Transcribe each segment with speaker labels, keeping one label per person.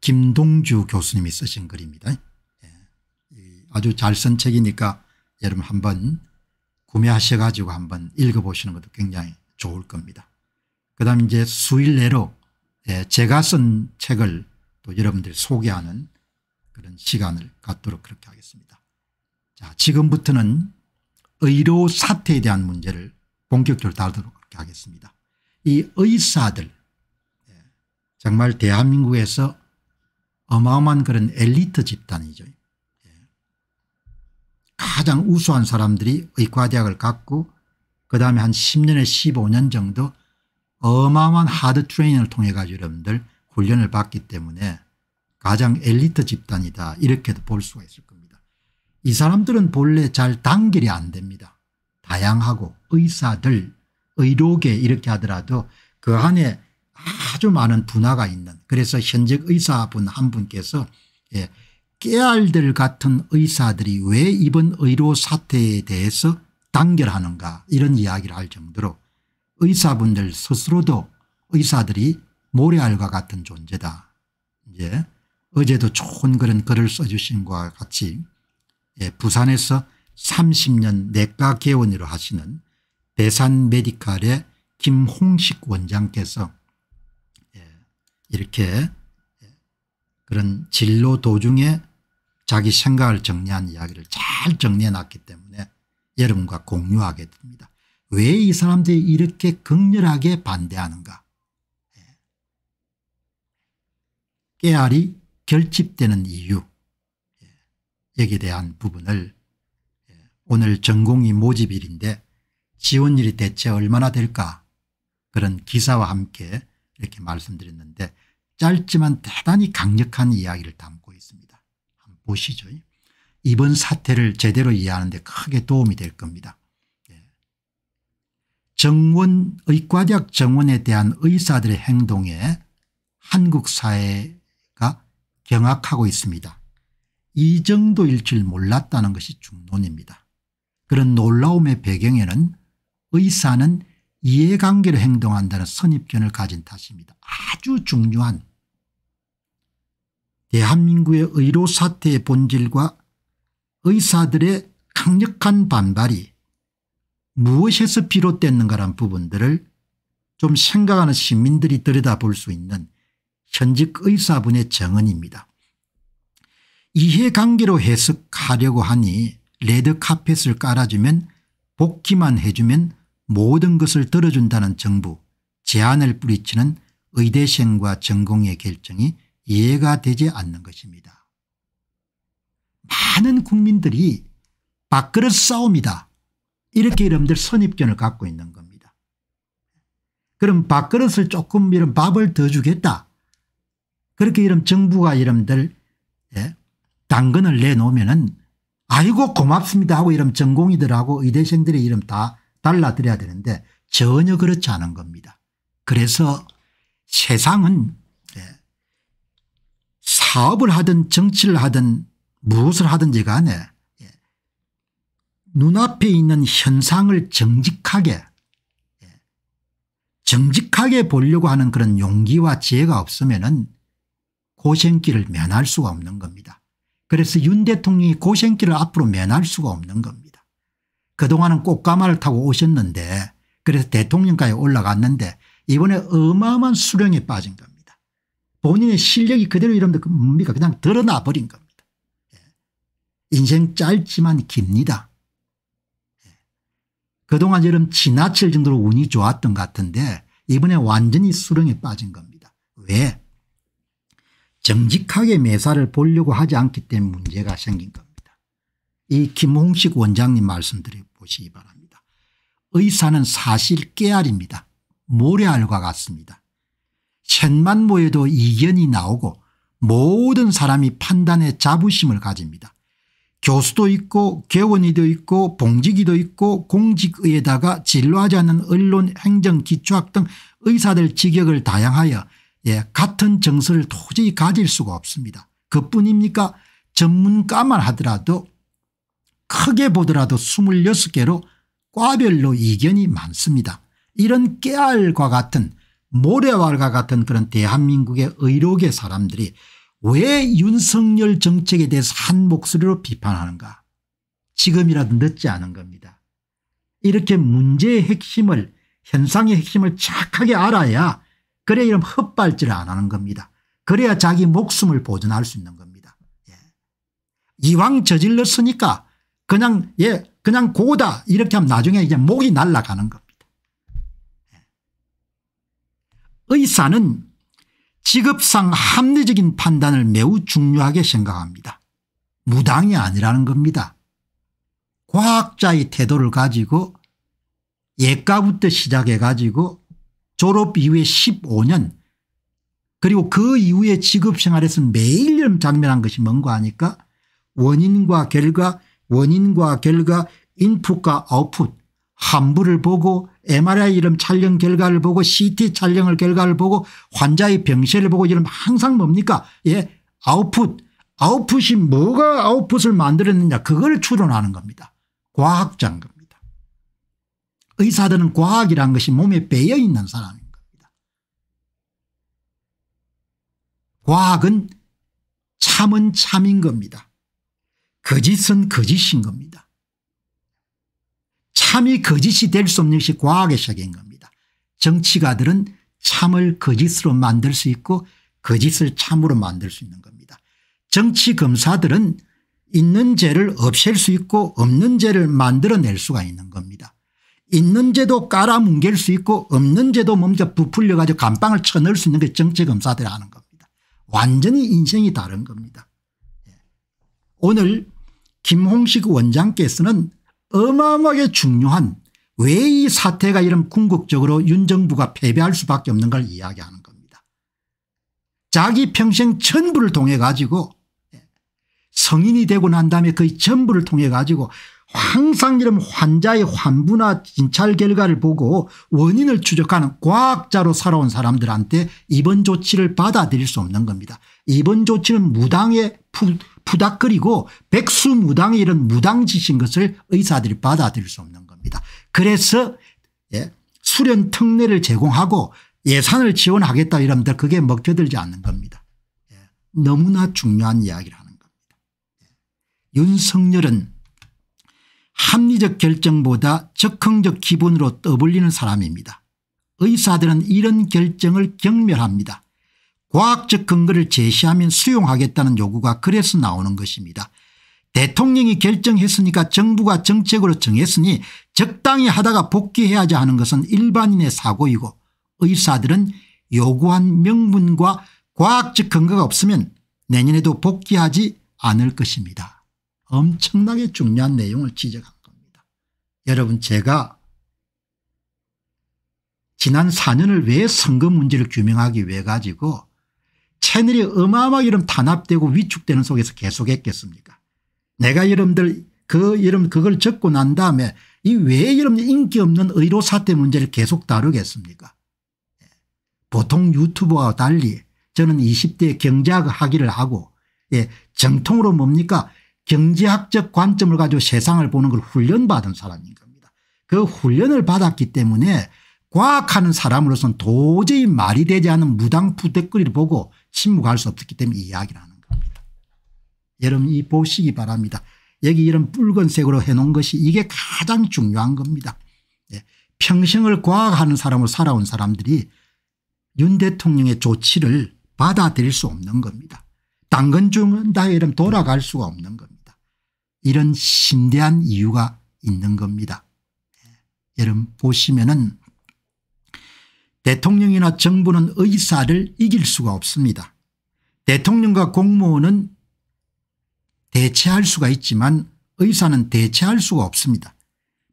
Speaker 1: 김동주 교수님이 쓰신 글입니다. 예. 아주 잘 쓴 책이니까 여러분 한번 구매하셔 가지고 한번 읽어보시는 것도 굉장히 좋을 겁니다. 그 다음 이제 수일 내로 예, 제가 쓴 책을 또 여러분들 소개하는 그런 시간을 갖도록 그렇게 하겠습니다. 자 지금부터는 의료 사태에 대한 문제를 본격적으로 다루도록 그렇게 하겠습니다. 이 의사들 예, 정말 대한민국에서 어마어마한 그런 엘리트 집단이죠. 예. 가장 우수한 사람들이 의과대학을 갔고 그 다음에 한 10년에 15년 정도 어마어마한 하드 트레이닝을 통해 가지고 여러분들 훈련을 받기 때문에 가장 엘리트 집단이다 이렇게도 볼 수가 있을 겁니다. 이 사람들은 본래 잘 단결이 안 됩니다. 다양하고 의사들 의료계 이렇게 하더라도 그 안에 아주 많은 분화가 있는 그래서 현직 의사분 한 분께서 예, 깨알들 같은 의사들이 왜 이번 의료 사태에 대해서 단결하는가 이런 이야기를 할 정도로 의사분들 스스로도 의사들이 모래알과 같은 존재다. 예. 어제도 좋은 그런 글을 써주신 것과 같이 예, 부산에서 30년 내과 개원으로 하시는 대산 메디칼의 김홍식 원장께서 이렇게 그런 진로 도중에 자기 생각을 정리한 이야기를 잘 정리해 놨기 때문에 여러분과 공유하게 됩니다. 왜 이 사람들이 이렇게 극렬하게 반대하는가 예. 깨알이 결집되는 이유 예. 여기에 대한 부분을 예. 오늘 전공이 모집일인데 지원율이 대체 얼마나 될까 그런 기사와 함께 이렇게 말씀드렸는데 짧지만 대단히 강력한 이야기를 담고 있습니다. 한번 보시죠. 이번 사태를 제대로 이해하는 데 크게 도움이 될 겁니다. 예. 정원 의과대학 정원에 대한 의사들의 행동에 한국 사회가 경악하고 있습니다. 이 정도일 줄 몰랐다는 것이 중론입니다. 그런 놀라움의 배경에는 의사는 이해관계로 행동한다는 선입견을 가진 탓입니다. 아주 중요한 대한민국의 의료 사태의 본질과 의사들의 강력한 반발이 무엇에서 비롯됐는가란 부분들을 좀 생각하는 시민들이 들여다볼 수 있는 현직 의사분의 정언입니다. 이해관계로 해석하려고 하니 레드카펫을 깔아주면 복귀만 해주면 모든 것을 들어준다는 정부 제안을 뿌리치는 의대생과 전공의 결정이 이해가 되지 않는 것입니다. 많은 국민들이 밥그릇 싸움이다 이렇게 여러분들 선입견을 갖고 있는 겁니다. 그럼 밥그릇을 조금 이런 밥을 더 주겠다 그렇게 이런 정부가 여러분들 예? 당근을 내놓으면은 아이고 고맙습니다 하고 이런 전공이들하고 의대생들의 이름 다 달라드려야 되는데 전혀 그렇지 않은 겁니다. 그래서 세상은 예, 사업을 하든 정치를 하든 무엇을 하든지 간에 예, 눈앞에 있는 현상을 정직하게 예, 정직하게 보려고 하는 그런 용기와 지혜가 없으면 은 고생길을 면할 수가 없는 겁니다. 그래서 윤 대통령이 고생길을 앞으로 면할 수가 없는 겁니다. 그동안은 꽃가마를 타고 오셨는데 그래서 대통령까지 올라갔는데 이번에 어마어마한 수령에 빠진 겁니다. 본인의 실력이 그대로 이러면 그 뭡니까 그냥 드러나버린 겁니다. 예. 인생 짧지만 깁니다. 예. 그동안 여름 지나칠 정도로 운이 좋았던 같은데 이번에 완전히 수렁에 빠진 겁니다. 왜? 정직하게 매사를 보려고 하지 않기 때문에 문제가 생긴 겁니다. 이 김홍식 원장님 말씀드리고 보시기 바랍니다. 의사는 사실 깨알입니다. 모래알과 같습니다. 셋만 모여도 이견이 나오고 모든 사람이 판단에 자부심을 가집니다. 교수도 있고 개원이도 있고 봉직이도 있고 공직의에다가 진로하지 않는 언론 행정 기초학 등 의사들 직역을 다양하여 예, 같은 정서를 도저히 가질 수가 없습니다. 그뿐입니까 전문가만 하더라도 크게 보더라도 26개로 과별로 이견이 많습니다. 이런 깨알과 같은 모래알과 같은 그런 대한민국의 의료계 사람들이 왜 윤석열 정책에 대해서 한 목소리로 비판하는가 지금이라도 늦지 않은 겁니다. 이렇게 문제의 핵심을 현상의 핵심을 착하게 알아야 그래 이런 헛발질을 안 하는 겁니다. 그래야 자기 목숨을 보존할 수 있는 겁니다. 예. 이왕 저질렀으니까 그냥 예 그냥 고다 이렇게 하면 나중에 이제 목이 날아가는 겁니다. 예. 의사는 직업상 합리적인 판단을 매우 중요하게 생각합니다. 무당이 아니라는 겁니다. 과학자의 태도를 가지고 예가부터 시작해 가지고 졸업 이후에 15년 그리고 그 이후에 직업생활에서 매일 장면한 것이 뭔가 하니까 원인과 결과 원인과 결과 인풋과 아웃풋 함부를 보고 MRI 이름 촬영 결과를 보고 CT 촬영을 결과를 보고 환자의 병세를 보고 이런 항상 뭡니까 예 아웃풋 아웃풋이 뭐가 아웃풋을 만들었느냐 그걸 추론하는 겁니다. 과학자인 겁니다. 의사들은 과학이란 것이 몸에 배어 있는 사람인 겁니다. 과학은 참은 참인 겁니다. 거짓은 거짓인 겁니다. 참이 거짓이 될 수 없는 것이 과학의 시작인 겁니다. 정치가들은 참을 거짓으로 만들 수 있고 거짓을 참으로 만들 수 있는 겁니다. 정치 검사들은 있는 죄를 없앨 수 있고 없는 죄를 만들어낼 수가 있는 겁니다. 있는 죄도 깔아뭉갤 수 있고 없는 죄도 먼저 부풀려 가지고 감방을 쳐넣을 수 있는 게 정치 검사들이 하는 겁니다. 완전히 인생이 다른 겁니다. 예. 오늘 김홍식 원장께서는 어마어마하게 중요한 왜 이 사태가 이런 궁극적으로 윤 정부가 패배할 수밖에 없는 걸 이야기하는 겁니다. 자기 평생 전부를 통해 가지고 예, 성인이 되고 난 다음에 거 전부를 통해 가지고 항상 이런 환자의 환부나 진찰 결과를 보고 원인을 추적하는 과학자로 살아온 사람들한테 입원 조치를 받아들일 수 없는 겁니다. 입원 조치는 무당의 부닥거리고 백수무당이 이런 무당짓인 것을 의사들이 받아들일 수 없는 겁니다. 그래서 예, 수련 특례를 제공하고 예산을 지원하겠다 이러면 그게 먹혀들지 않는 겁니다. 예, 너무나 중요한 이야기를 하는 겁니다. 예, 윤석열은 합리적 결정보다 적흥적 기분으로 떠벌리는 사람입니다. 의사들은 이런 결정을 경멸합니다. 과학적 근거를 제시하면 수용하겠다는 요구가 그래서 나오는 것입니다. 대통령이 결정했으니까 정부가 정책으로 정했으니 적당히 하다가 복귀해야지 하는 것은 일반인의 사고이고 의사들은 요구한 명분과 과학적 근거가 없으면 내년에도 복귀하지 않을 것입니다. 엄청나게 중요한 내용을 지적한 겁니다. 여러분 제가 지난 4년을 왜 선거 문제를 규명하기 위해 가지고 채널이 어마어마 이름 단합되고 위축되는 속에서 계속했겠습니까 내가 여러분들 그 이름 그걸 적고 난 다음에 이왜 여러분 인기 없는 의료 사태 문제를 계속 다루겠습니까 예. 보통 유튜버와 달리 저는 20대 경제학 학위를 하고 예, 정통으로 뭡니까 경제학적 관점을 가지고 세상을 보는 걸 훈련받은 사람인 겁니다. 그 훈련을 받았기 때문에 과학하는 사람으로서는 도저히 말이 되지 않은 무당부대댓글를 보고 침묵할 수 없기 었 때문에 이야기를 하는 겁니다. 여러분 이 보시기 바랍니다. 여기 이런 붉은색으로 해놓은 것이 이게 가장 중요한 겁니다. 네. 평생을 과학하는 사람으로 살아온 사람들이 윤 대통령의 조치를 받아들일 수 없는 겁니다. 당근 중은 다이름 돌아갈 수가 없는 겁니다. 이런 심대한 이유가 있는 겁니다. 네. 여러분 보시면은 대통령이나 정부는 의사를 이길 수가 없습니다. 대통령과 공무원은 대체할 수가 있지만 의사는 대체할 수가 없습니다.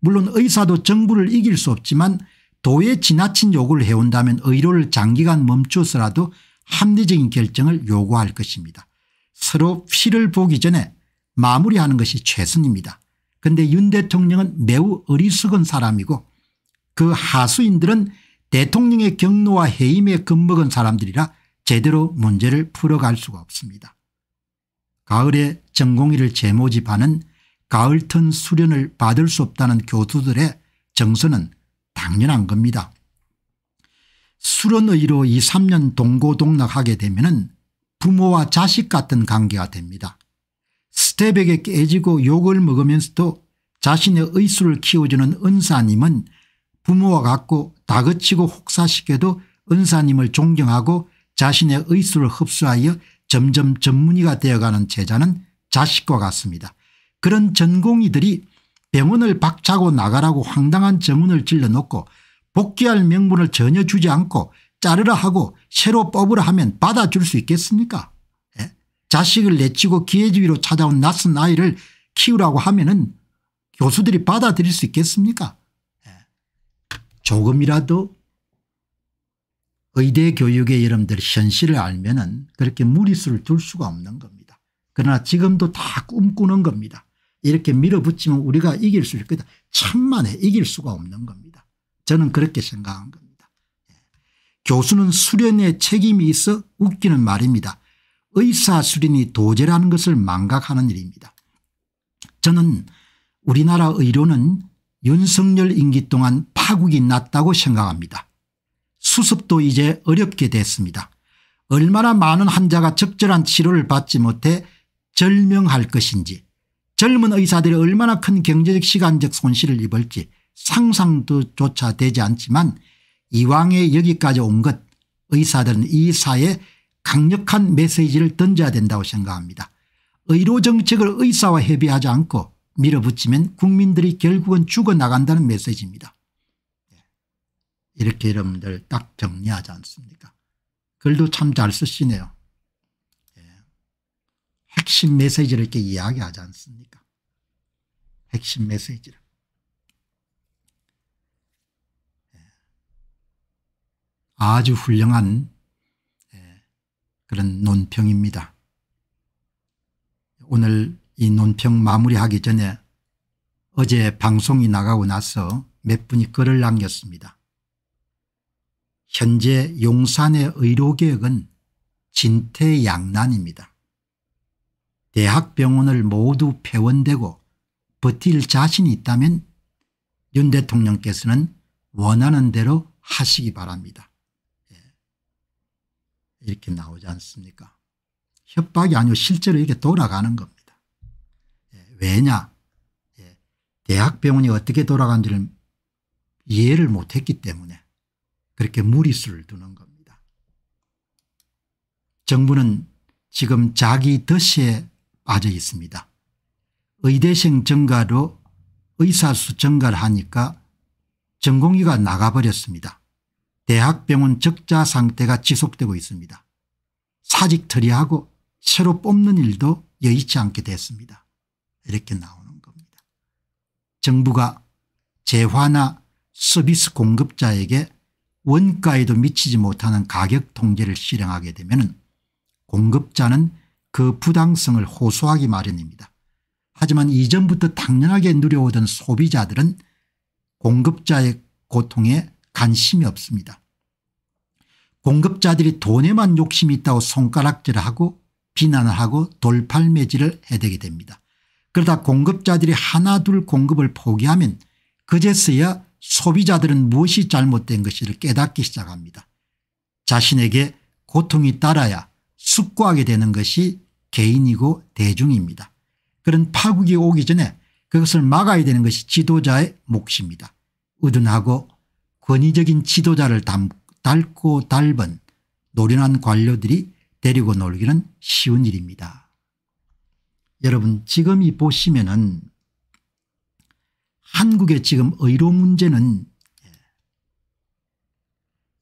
Speaker 1: 물론 의사도 정부를 이길 수 없지만 도에 지나친 요구를 해온다면 의료를 장기간 멈추어서라도 합리적인 결정을 요구할 것입니다. 서로 피를 보기 전에 마무리하는 것이 최선입니다. 그런데 윤 대통령은 매우 어리석은 사람이고 그 하수인들은 대통령의 경로와 해임에 겁먹은 사람들이라 제대로 문제를 풀어갈 수가 없습니다. 가을에 전공의를 재모집하는 가을턴 수련을 받을 수 없다는 교수들의 정서는 당연한 겁니다. 수련의로 2, 3년 동고동락하게 되면 부모와 자식 같은 관계가 됩니다. 스텝에게 깨지고 욕을 먹으면서도 자신의 의술을 키워주는 은사님은 부모와 같고 다그치고 혹사시켜도 은사님을 존경하고 자신의 의술을 흡수하여 점점 전문의가 되어가는 제자는 자식과 같습니다. 그런 전공의들이 병원을 박차고 나가라고 황당한 정문을 질러놓고 복귀할 명분을 전혀 주지 않고 자르라 하고 새로 뽑으라 하면 받아줄 수 있겠습니까 예? 자식을 내치고 기회주의로 찾아온 낯선 아이를 키우라고 하면 은 교수들이 받아들일 수 있겠습니까 조금이라도 의대 교육의 여러분들 현실을 알면 은 그렇게 무리수를 둘 수가 없는 겁니다. 그러나 지금도 다 꿈꾸는 겁니다. 이렇게 밀어붙이면 우리가 이길 수 있겠다. 천만에 이길 수가 없는 겁니다. 저는 그렇게 생각한 겁니다. 예. 교수는 수련의 책임이 있어 웃기는 말입니다. 의사 수련이 도제라는 것을 망각하는 일입니다. 저는 우리나라 의료는 윤석열 임기 동안 파국이 났다고 생각합니다. 수습도 이제 어렵게 됐습니다. 얼마나 많은 환자가 적절한 치료를 받지 못해 절명할 것인지 젊은 의사들이 얼마나 큰 경제적 시간적 손실을 입을지 상상도 조차 되지 않지만 이왕에 여기까지 온 것 의사들은 이 사에 강력한 메시지를 던져야 된다고 생각합니다. 의료정책을 의사와 협의하지 않고 밀어붙이면 국민들이 결국은 죽어나간다는 메시지입니다. 예. 이렇게 여러분들 딱 정리하지 않습니까 글도 참 잘 쓰시네요. 예. 핵심 메시지를 이렇게 이야기하지 않습니까 핵심 메시지를. 예. 아주 훌륭한 그런 논평입니다. 오늘 이 논평 마무리하기 전에 어제 방송이 나가고 나서 몇 분이 글을 남겼습니다. 현재 용산의 의료개혁은 진퇴양난입니다. 대학병원을 모두 폐원되고 버틸 자신이 있다면 윤 대통령께서는 원하는 대로 하시기 바랍니다. 예. 이렇게 나오지 않습니까? 협박이 아니고 실제로 이게 렇 돌아가는 겁니다. 왜냐 예, 대학병원이 어떻게 돌아간지를 이해를 못했기 때문에 그렇게 무리수를 두는 겁니다. 정부는 지금 자기 덫에 빠져 있습니다. 의대생 증가로 의사수 증가를 하니까 전공의가 나가버렸습니다. 대학병원 적자 상태가 지속되고 있습니다. 사직 처리하고 새로 뽑는 일도 여의치 않게 됐습니다. 이렇게 나오는 겁니다. 정부가 재화나 서비스 공급자에게 원가에도 미치지 못하는 가격 통제를 실행하게 되면 공급자는 그 부당성을 호소하기 마련입니다. 하지만 이전부터 당연하게 누려오던 소비자들은 공급자의 고통에 관심이 없습니다. 공급자들이 돈에만 욕심이 있다고 손가락질하고 비난을 하고 돌팔매질을 해대게 됩니다. 그러다 공급자들이 하나둘 공급을 포기하면 그제서야 소비자들은 무엇이 잘못된 것이를 깨닫기 시작합니다. 자신에게 고통이 따라야 숙고하게 되는 것이 개인이고 대중입니다. 그런 파국이 오기 전에 그것을 막아야 되는 것이 지도자의 몫입니다. 의둔하고 권위적인 지도자를 닮고닮은 노련한 관료들이 데리고 놀기는 쉬운 일입니다. 여러분 지금 이 보시면은 한국의 지금 의료 문제는 예,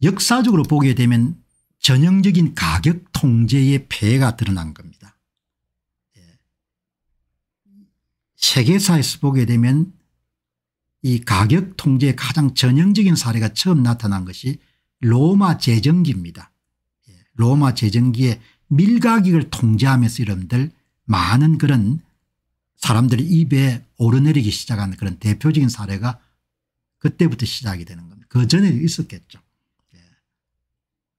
Speaker 1: 역사적으로 보게 되면 전형적인 가격 통제의 폐해가 드러난 겁니다. 예, 세계사에서 보게 되면 이 가격 통제의 가장 전형적인 사례가 처음 나타난 것이 로마 재정기입니다. 예, 로마 재정기에 밀가격을 통제하면서 여러분들 많은 그런 사람들이 입에 오르내리기 시작한 그런 대표적인 사례가 그때부터 시작이 되는 겁니다. 그 전에 도 있었겠죠. 예.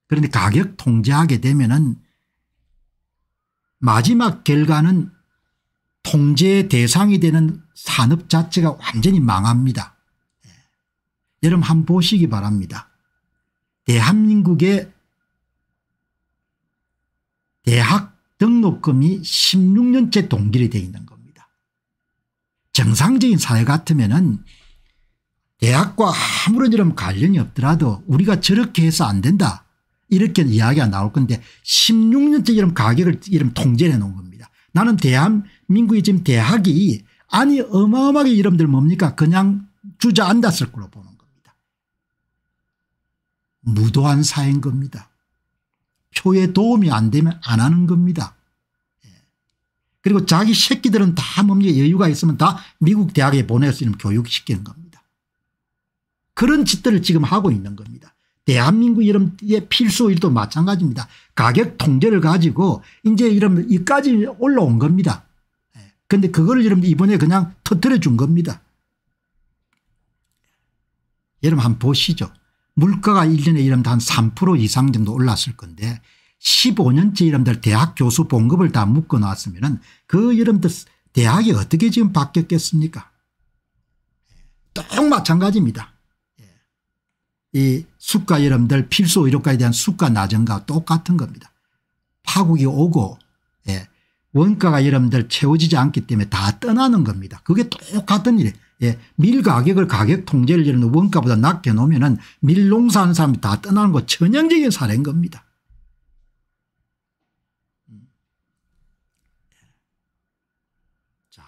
Speaker 1: 그런데 가격 통제하게 되면은 마지막 결과는 통제 대상이 되는 산업 자체가 완전히 망합니다. 예. 여러분 한번 보시기 바랍니다. 대한민국의 대학 등록금이 16년째 동결이 되어 있는 겁니다. 정상적인 사회 같으면 은 대학과 아무런 이런 관련이 없더라도 우리가 저렇게 해서 안 된다 이렇게 이야기가 나올 건데 16년째 이런 가격을 이런 통제해 놓은 겁니다. 나는 대한민국의 지금 대학이 아니 어마어마하게 이름들 뭡니까 그냥 주저앉았을 걸로 보는 겁니다. 무도한 사인 겁니다. 초에 도움이 안 되면 안 하는 겁니다. 예. 그리고 자기 새끼들은 다 몸에 여유가 있으면 다 미국 대학에 보낼 수 있는 교육시키는 겁니다. 그런 짓들을 지금 하고 있는 겁니다. 대한민국 이름의 필수 일도 마찬가지입니다. 가격 통제를 가지고 이제 이런 이까지 올라온 겁니다. 그런데 예. 그거를 여 이름 이번에 그냥 터뜨려 준 겁니다. 여러분 한번 보시죠. 물가가 1년에 이러면 한3% 이상 정도 올랐을 건데 15년째 이름들 대학 교수 봉급을 다 묶어놨으면 그 이름들 대학이 어떻게 지금 바뀌었겠습니까 똑 마찬가지입니다. 예. 이 수가 이름들 필수 의료과에 대한 수가 낮은가 똑같은 겁니다. 파국이 오고 예. 원가가 여러분들 채워지지 않기 때문에 다 떠나는 겁니다. 그게 똑같은 일이에요. 예. 밀 가격을 가격 통제를 이런 원가보다 낮게 놓으면은 밀 농사하는 사람이 다 떠나는 거 전형적인 사례인 겁니다. 자.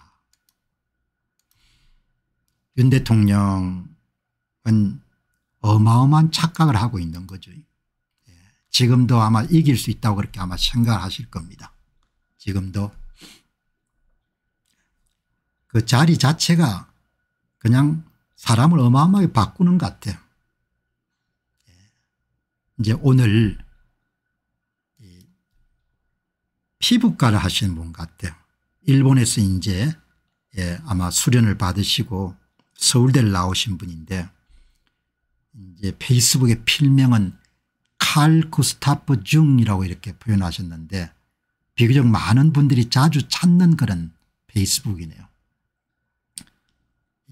Speaker 1: 윤 대통령은 어마어마한 착각을 하고 있는 거죠. 예. 지금도 아마 이길 수 있다고 그렇게 아마 생각하실 겁니다. 지금도 그 자리 자체가 그냥 사람을 어마어마하게 바꾸는 것 같아요. 예. 이제 오늘 피부과를 하시는 분 같아요. 일본에서 이제 예, 아마 수련을 받으시고 서울대를 나오신 분인데 이제 페이스북의 필명은 칼 구스타프 중이라고 이렇게 표현하셨는데 비교적 많은 분들이 자주 찾는 그런 페이스북이네요.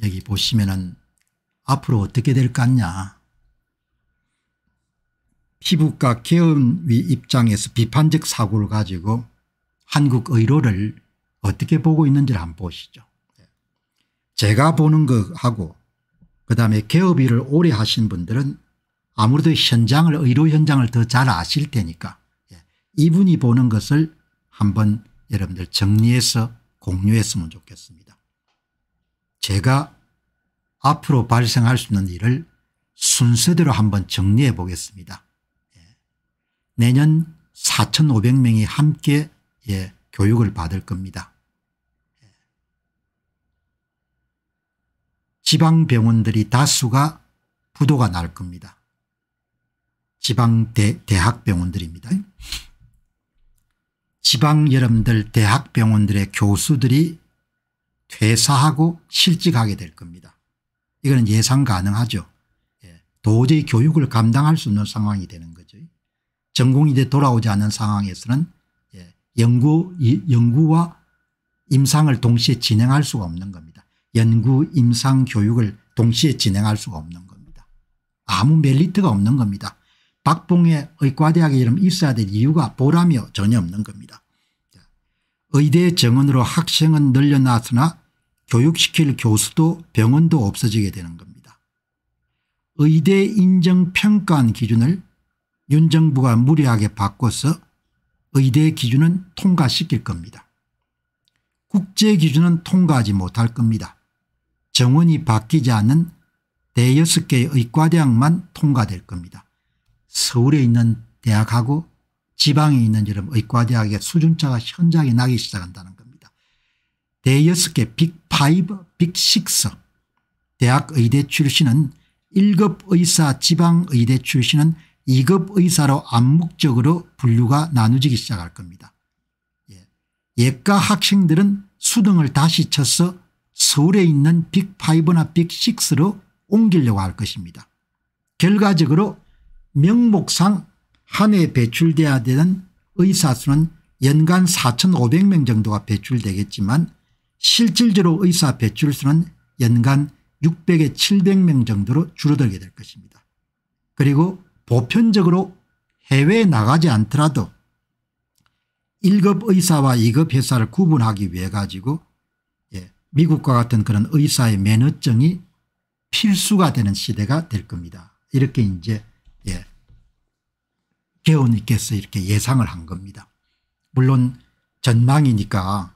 Speaker 1: 여기 보시면은 앞으로 어떻게 될 것 같냐. 피부과 개업위 입장에서 비판적 사고를 가지고 한국 의료를 어떻게 보고 있는지를 한번 보시죠. 제가 보는 것하고 그다음에 개업 일을 오래 하신 분들은 아무래도 현장을 의료 현장을 더 잘 아실 테니까 예, 이분이 보는 것을 한번 여러분들 정리해서 공유했으면 좋겠습니다. 제가 앞으로 발생할 수 있는 일을 순서대로 한번 정리해 보겠습니다. 예. 내년 4,500명이 함께 예, 교육을 받을 겁니다. 예. 지방병원들이 다수가 부도가 날 겁니다. 지방 대, 대학병원들입니다. 지방 여러분들 대학병원들의 교수들이 퇴사하고 실직하게 될 겁니다. 이거는 예상 가능하죠. 예. 도저히 교육을 감당할 수 없는 상황이 되는 거죠. 전공이 이제 돌아오지 않은 상황에서는 예, 연구, 연구와 임상을 동시에 진행할 수가 없는 겁니다. 연구, 임상, 교육을 동시에 진행할 수가 없는 겁니다. 아무 멜리트가 없는 겁니다. 박봉의 의과대학에 이름 있어야 될 이유가 보람이 전혀 없는 겁니다. 의대 정원으로 학생은 늘려놨으나 교육시킬 교수도 병원도 없어지게 되는 겁니다. 의대 인정평가원 기준을 윤 정부가 무리하게 바꿔서 의대 기준은 통과시킬 겁니다. 국제 기준은 통과하지 못할 겁니다. 정원이 바뀌지 않는 대여섯 개의 의과대학만 통과될 겁니다. 서울에 있는 대학하고 지방에 있는 이런 의과대학의 수준차가 현저하게 나기 시작한다는 겁니다. 대여섯 개 빅5 빅6 대학 의대 출신은 1급 의사 지방 의대 출신은 2급 의사로 암묵적으로 분류가 나누지기 시작할 겁니다. 예. 예과 학생들은 수등을 다시 쳐서 서울에 있는 빅5나 빅6로 옮기려고 할 것입니다. 결과적으로 명목상 한해 배출돼야 되는 의사수는 연간 4,500명 정도가 배출되겠지만 실질적으로 의사 배출수는 연간 600에 700명 정도로 줄어들게 될 것입니다. 그리고 보편적으로 해외에 나가지 않더라도 1급 의사와 2급 회사를 구분하기 위해 가지고 예, 미국과 같은 그런 의사의 매너증이 필수가 되는 시대가 될 겁니다. 이렇게 이제 개원님께서 이렇게 예상을 한 겁니다. 물론 전망이니까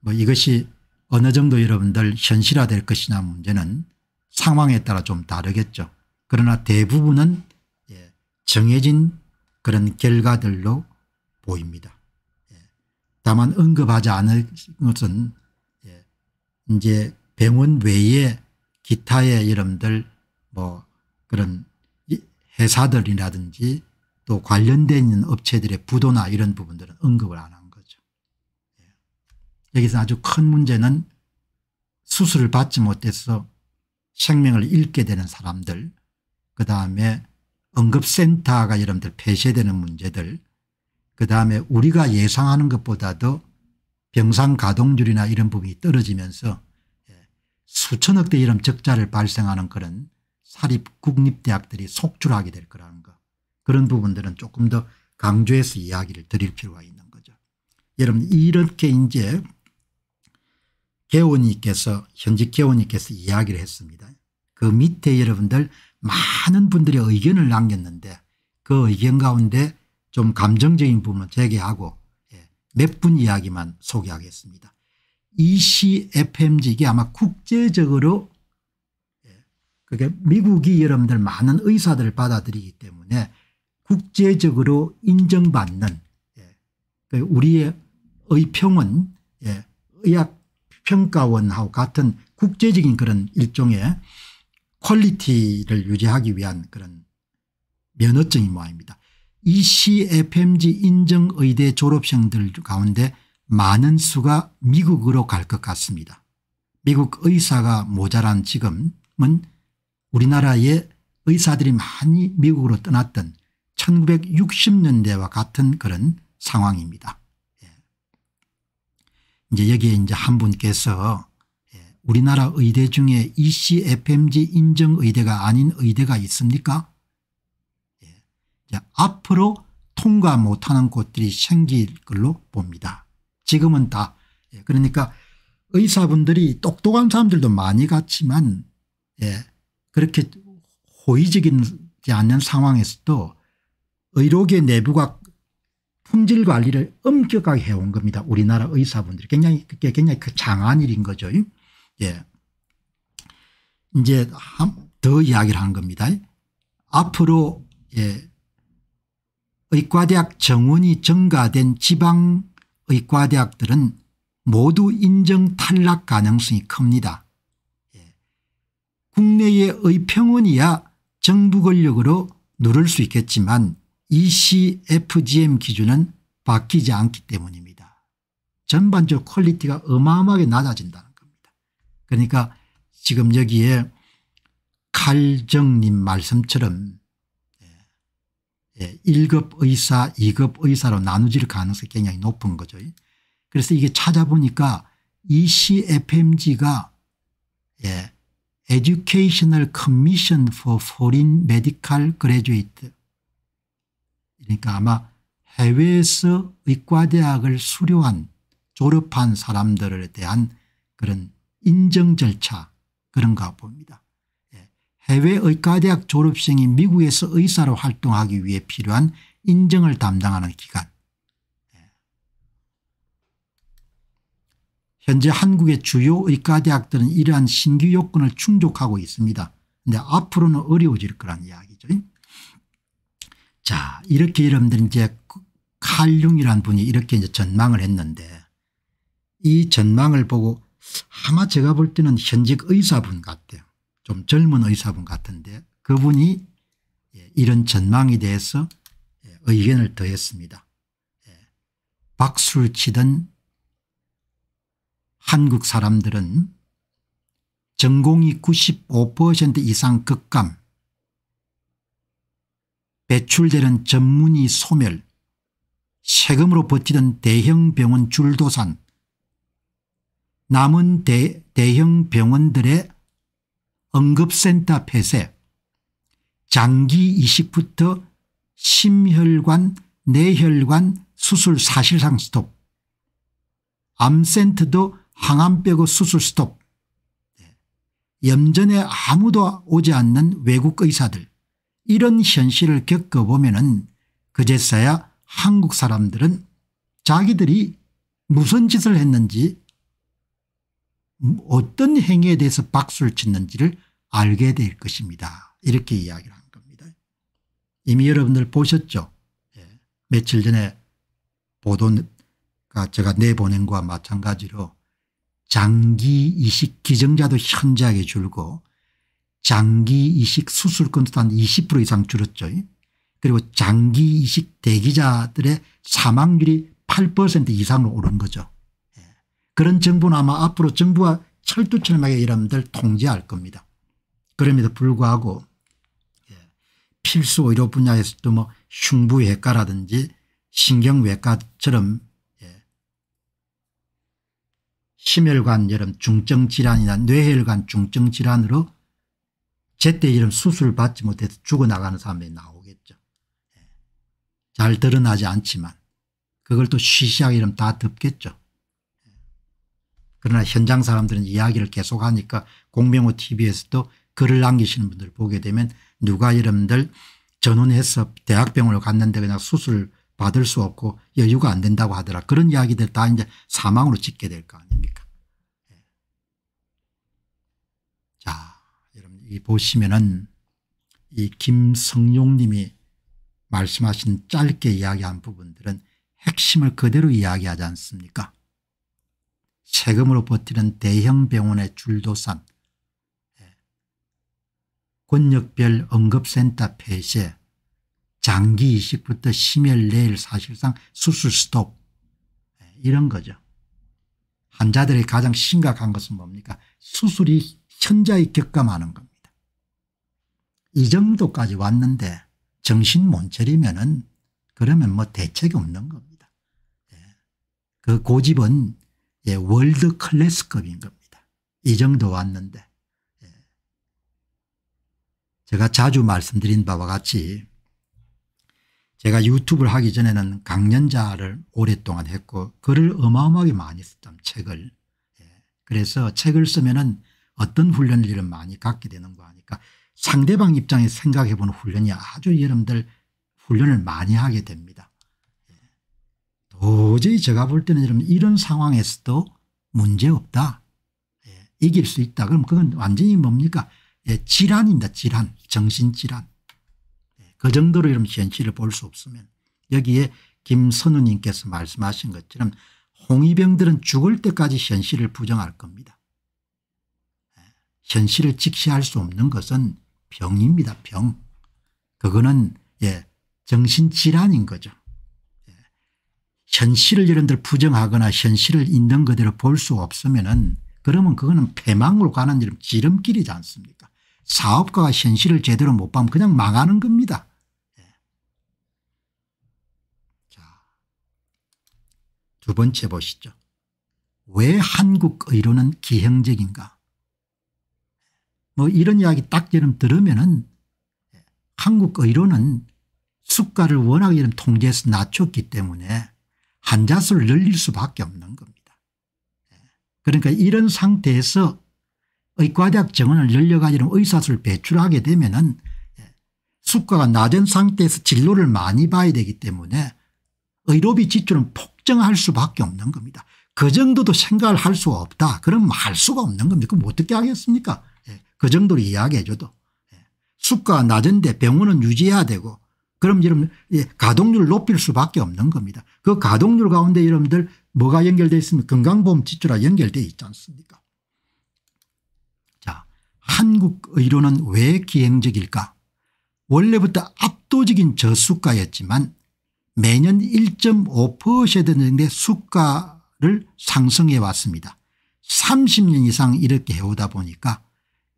Speaker 1: 뭐 이것이 어느 정도 여러분들 현실화될 것이냐 문제는 상황에 따라 좀 다르겠죠. 그러나 대부분은 예, 정해진 그런 결과들로 보입니다. 예. 다만 언급하지 않은 것은 예, 이제 병원 외에 기타의 여러분들 뭐 그런 회사들이라든지 또 관련된 업체들의 부도나 이런 부분들은 언급을 안 한 거죠. 예. 여기서 아주 큰 문제는 수술을 받지 못해서 생명을 잃게 되는 사람들 그다음에 응급센터가 여러분들 폐쇄되는 문제들 그다음에 우리가 예상하는 것보다도 병상 가동률이나 이런 부분이 떨어지면서 예, 수천억 대 이런 적자를 발생하는 그런 사립 국립대학들이 속출하게 될 거라는 그런 부분들은 조금 더 강조해서 이야기를 드릴 필요가 있는 거죠. 여러분 이렇게 이제 개원님께서 현직 개원님께서 이야기를 했습니다. 그 밑에 여러분들 많은 분들이 의견을 남겼는데 그 의견 가운데 좀 감정적인 부분을 제기하고 예, 몇분 이야기만 소개하겠습니다. ECFMG 이게 아마 국제적으로 예, 그게 미국이 여러분들 많은 의사들을 받아들이기 때문에 국제적으로 인정받는 예, 그 우리의 의평은 예, 의학평가원하고 같은 국제적인 그런 일종의 퀄리티를 유지하기 위한 그런 면허증이모아입니다 ECFMG 인정의대 졸업생들 가운데 많은 수가 미국으로 갈 것 같습니다. 미국 의사가 모자란 지금은 우리나라의 의사들이 많이 미국으로 떠났던 1960년대와 같은 그런 상황입니다. 예. 이제 여기에 이제 한 분께서 예, 우리나라 의대 중에 ECFMG 인정 의대가 아닌 의대가 있습니까? 예. 앞으로 통과 못하는 곳들이 생길 걸로 봅니다. 지금은 다 예, 그러니까 의사분들이 똑똑한 사람들도 많이 갔지만 그렇게 호의적이지 않는 상황에서도 의료계 내부가 품질 관리를 엄격하게 해온 겁니다. 우리나라 의사분들이 굉장히 그게 굉장히 그 장한 일인 거죠. 예. 이제 더 이야기를 한 겁니다. 앞으로 예. 의과대학 정원이 증가된 지방 의과대학들은 모두 인정 탈락 가능성이 큽니다. 예. 국내의 의평원이야 정부 권력으로 누를 수 있겠지만 ECFGM 기준은 바뀌지 않기 때문입니다. 전반적 퀄리티가 어마어마하게 낮아진다는 겁니다. 그러니까 지금 여기에 칼정님 말씀처럼 1급 예, 예, 의사 2급 의사로 나누질 가능성이 굉장히 높은 거죠. 그래서 이게 찾아보니까 ECFMG가 예, Educational Commission for Foreign Medical Graduate 그러니까 아마 해외에서 의과대학을 수료한 졸업한 사람들에 대한 그런 인정 절차 그런가 봅니다. 예. 해외 의과대학 졸업생이 미국에서 의사로 활동하기 위해 필요한 인정을 담당하는 기관. 예. 현재 한국의 주요 의과대학들은 이러한 신규 요건을 충족하고 있습니다. 그런데 앞으로는 어려워질 거란 이야기. 자 이렇게 여러분들 이제 칼융이라는 분이 이렇게 이제 전망을 했는데 이 전망을 보고 아마 제가 볼 때는 현직 의사분 같아요. 좀 젊은 의사분 같은데 그분이 예, 이런 전망에 대해서 예, 의견을 더했습니다. 예, 박수를 치던 한국 사람들은 전공이 95% 이상 극감 배출되는 전문의 소멸, 세금으로 버티던 대형 병원 줄도산, 남은 대, 대형 병원들의 응급센터 폐쇄, 장기 이식부터 심혈관, 뇌혈관 수술 사실상 스톱, 암센터도 항암 빼고 수술 스톱, 네. 염전에 아무도 오지 않는 외국 의사들, 이런 현실을 겪어보면은 그제서야 한국 사람들은 자기들이 무슨 짓을 했는지 어떤 행위에 대해서 박수를 치는지를 알게 될 것입니다. 이렇게 이야기를 한 겁니다. 이미 여러분들 보셨죠. 예. 며칠 전에 보도가 제가 내보낸 것과 마찬가지로 장기 이식 기증자도 현저하게 줄고 장기 이식 수술 건수도 한 20% 이상 줄었죠. 그리고 장기 이식 대기자들의 사망률이 8% 이상으로 오른 거죠. 예. 그런 정부는 아마 앞으로 정부가 철두철미하게 여러분들 통제할 겁니다. 그럼에도 불구하고 예, 필수 의료 분야에서도 뭐 흉부외과라든지 신경외과처럼 예, 심혈관 여름 중증 질환이나 뇌혈관 중증 질환으로 제때 이런 수술을 받지 못해서 죽어나가는 사람이 나오겠죠. 예. 잘 드러나지 않지만 그걸 또쉬시하게 이러면 다 덮겠죠. 예. 그러나 현장 사람들은 이야기를 계속하니까 공명호 tv에서도 글을 남기시는 분들 보게 되면 누가 여러분들 전원해서 대학병원을 갔는데 그냥 수술 받을 수 없고 여유가 안 된다고 하더라. 그런 이야기들 다 이제 사망으로 짓게 될 거 아닙니까. 여기 보시면은 이 김성용 님이 말씀하신 짧게 이야기한 부분들은 핵심을 그대로 이야기하지 않습니까 세금으로 버티는 대형 병원의 줄도산 예, 권역별 응급센터 폐쇄 장기 이식부터 심혈 내일 사실상 수술 스톱 예, 이런 거죠. 환자들의 가장 심각한 것은 뭡니까 수술이 현저히 격감하는 것. 이 정도까지 왔는데 정신 못 차리면은 그러면 뭐 대책이 없는 겁니다. 예. 그 고집은 예, 월드 클래스급인 겁니다. 이 정도 왔는데 예. 제가 자주 말씀드린 바와 같이 제가 유튜브를 하기 전에는 강연자를 오랫동안 했고 글을 어마어마하게 많이 썼던 책을 예. 그래서 책을 쓰면은 어떤 훈련을 많이 갖게 되는 거 아니까 상대방 입장에서 생각해 보는 훈련이 아주 여러분들 훈련을 많이 하게 됩니다. 예. 도저히 제가 볼 때는 여러분 이런 상황에서도 문제없다. 예, 이길 수 있다. 그럼 그건 완전히 뭡니까? 예, 질환입니다. 질환. 정신질환. 예, 그 정도로 여러분 현실을 볼 수 없으면 여기에 김선우님께서 말씀하신 것처럼 홍위병들은 죽을 때까지 현실을 부정할 겁니다. 예. 현실을 직시할 수 없는 것은 병입니다. 병. 그거는 예, 정신질환인 거죠. 예. 현실을 여러분들 부정하거나 현실을 있는 그대로 볼 수 없으면은 그러면 그거는 폐망으로 가는 지름길이지 않습니까? 사업가가 현실을 제대로 못 보면 그냥 망하는 겁니다. 예. 자, 두 번째 보시죠. 왜 한국 의료는 기형적인가? 뭐 이런 이야기 딱 들으면은 한국 의료는 수가를 워낙 이런 통제해서 낮췄기 때문에 환자수를 늘릴 수밖에 없는 겁니다. 그러니까 이런 상태에서 의과대학 정원을 열려가지는 의사수를 배출하게 되면은 수가가 낮은 상태에서 진로를 많이 봐야 되기 때문에 의료비 지출은 폭증할 수밖에 없는 겁니다. 그 정도도 생각을 할수 없다. 그럼 할 수가 없는 겁니다. 그럼 어떻게 하겠습니까? 예. 그 정도로 이야기해 줘도 수가 예. 낮은데 병원은 유지해야 되고 그럼 여러분 예, 가동률 을 높일 수밖에 없는 겁니다. 그 가동률 가운데 여러분들 뭐가 연결되어 있습니까 건강보험 지출과 연결되어 있지 않습니까 자 한국 의료는 왜 기행적일까 원래부터 압도적인 저수가였지만 매년 1.5% 정도의 수가를 상승해 왔습니다. 30년 이상 이렇게 해오다 보니까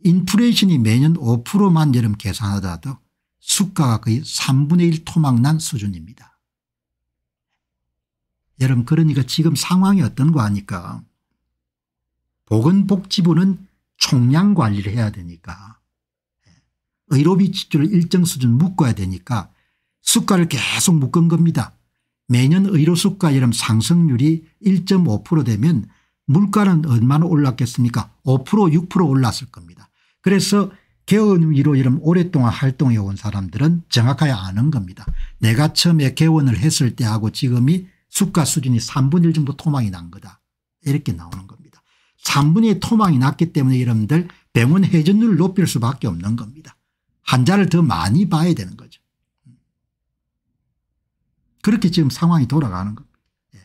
Speaker 1: 인플레이션이 매년 5%만 여름 계산하더라도 수가가 거의 3분의 1 토막난 수준입니다. 여러분 그러니까 지금 상황이 어떤 거 아니까 보건복지부는 총량 관리를 해야 되니까 의료비 지출을 일정 수준 묶어야 되니까 수가를 계속 묶은 겁니다. 매년 의료 수가 여름 상승률이 1.5% 되면 물가는 얼마나 올랐겠습니까 5% 6% 올랐을 겁니다. 그래서 개원 위로 이런 오랫동안 활동해 온 사람들은 정확하게 아는 겁니다. 내가 처음에 개원을 했을 때하고 지금이 수가 수준이 3분의 1 정도 토막이 난 거다. 이렇게 나오는 겁니다. 3분의 1 토막이 났기 때문에 여러분들 병원 회전율을 높일 수밖에 없는 겁니다. 환자를 더 많이 봐야 되는 거죠. 그렇게 지금 상황이 돌아가는 겁니다. 예.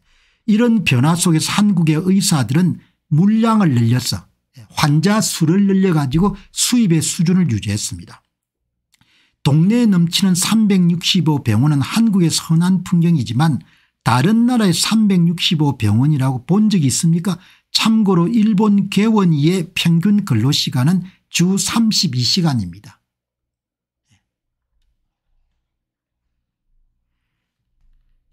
Speaker 1: 이런 변화 속에서 한국의 의사들은 물량을 늘려서 환자 수를 늘려가지고 수입의 수준을 유지했습니다. 동네에 넘치는 365병원은 한국의 선한 풍경이지만 다른 나라의 365병원이라고 본 적이 있습니까 참고로 일본 개원의 평균 근로시간은 주 32시간입니다.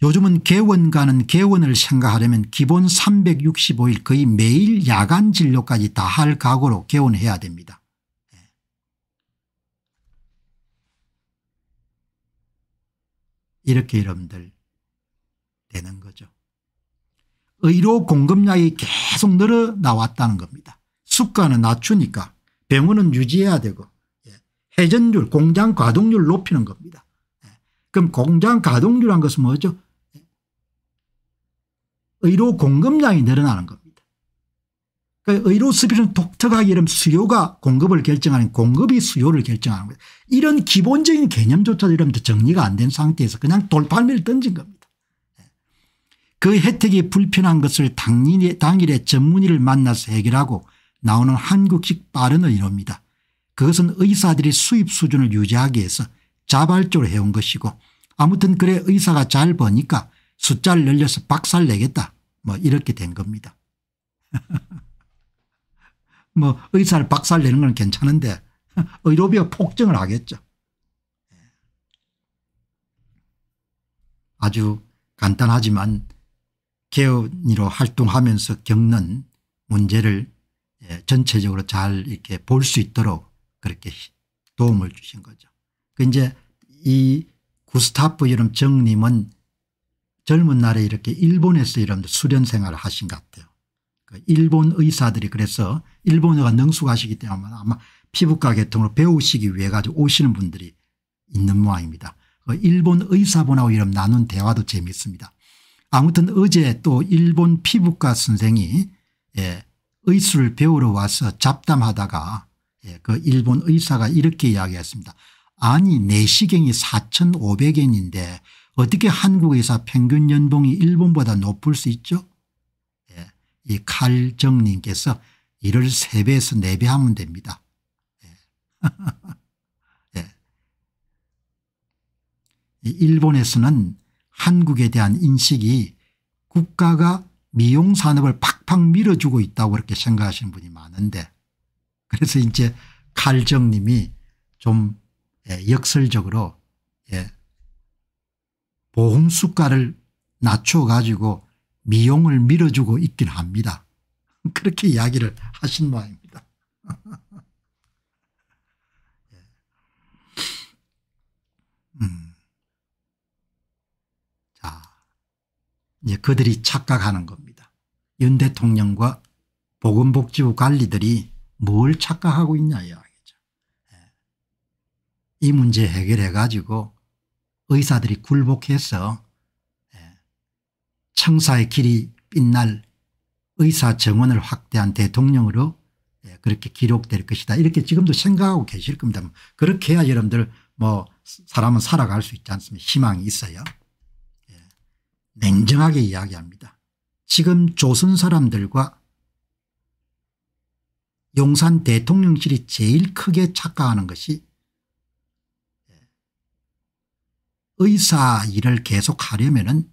Speaker 1: 요즘은 개원 가는 개원을 생각하려면 기본 365일 거의 매일 야간 진료까지 다 할 각오로 개원해야 됩니다. 예. 이렇게 여러분들 되는 거죠. 의료 공급량이 계속 늘어나왔다는 겁니다. 수가는 낮추니까 병원은 유지해야 되고 회전율 예. 공장 가동률 높이는 겁니다. 예. 그럼 공장 가동률한 것은 뭐죠? 의료 공급량이 늘어나는 겁니다. 그러니까 의료 수비는 독특하게 이런 수요가 공급을 결정하는 공급이 수요를 결정하는 거예요. 이런 기본적인 개념조차도 이러면 정리가 안 된 상태에서 그냥 돌팔매를 던진 겁니다. 그 혜택이 불편한 것을 당일에, 당일에 전문의를 만나서 해결하고 나오는 한국식 빠른 의료입니다. 그것은 의사들이 수입 수준을 유지하기 위해서 자발적으로 해온 것이고 아무튼 그래 의사가 잘 버니까 숫자를 늘려서 박살 내겠다. 뭐 이렇게 된 겁니다. 뭐 의사를 박살 내는 건 괜찮은데 의료비가 폭증을 하겠죠. 아주 간단하지만 개헌으로 활동하면서 겪는 문제를 예, 전체적으로 잘 이렇게 볼 수 있도록 그렇게 도움을 주신 거죠. 그 이제 이 구스타프 이름 정님은 젊은 날에 이렇게 일본에서 이런 수련 생활을 하신 것 같아요. 그 일본 의사들이 그래서 일본어가 능숙하시기 때문에 아마 피부과 계통으로 배우시기 위해 가지고 오시는 분들이 있는 모양입니다. 그 일본 의사분하고 이런 나눈 대화도 재미있습니다. 아무튼 어제 또 일본 피부과 선생이 예, 의술을 배우러 와서 잡담하다가 예, 그 일본 의사가 이렇게 이야기했습니다. 아니 내시경이 4,500엔인데 어떻게 한국 의사 평균 연봉이 일본보다 높을 수 있죠? 예. 이 칼정님께서 일을 3배에서 4배 하면 됩니다. 예. 예. 일본에서는 한국에 대한 인식이 국가가 미용산업을 팍팍 밀어주고 있다고 그렇게 생각하시는 분이 많은데 그래서 이제 칼정님이 좀 예, 역설적으로 예, 보험 수가를 낮춰가지고 미용을 밀어주고 있긴 합니다. 그렇게 이야기를 하신 모양입니다. 음. 자, 이제 그들이 착각하는 겁니다. 윤 대통령과 보건복지부 관리들이 뭘 착각하고 있냐 이야기죠. 예. 이 문제 해결해 가지고 의사들이 굴복해서 예, 청사의 길이 빛날 의사 정원을 확대한 대통령으로 예, 그렇게 기록될 것이다. 이렇게 지금도 생각하고 계실 겁니다. 뭐 그렇게 해야 여러분들 뭐 사람은 살아갈 수 있지 않습니까? 희망이 있어요. 예, 냉정하게 이야기합니다. 지금 조선 사람들과 용산 대통령실이 제일 크게 착각하는 것이 의사 일을 계속하려면 은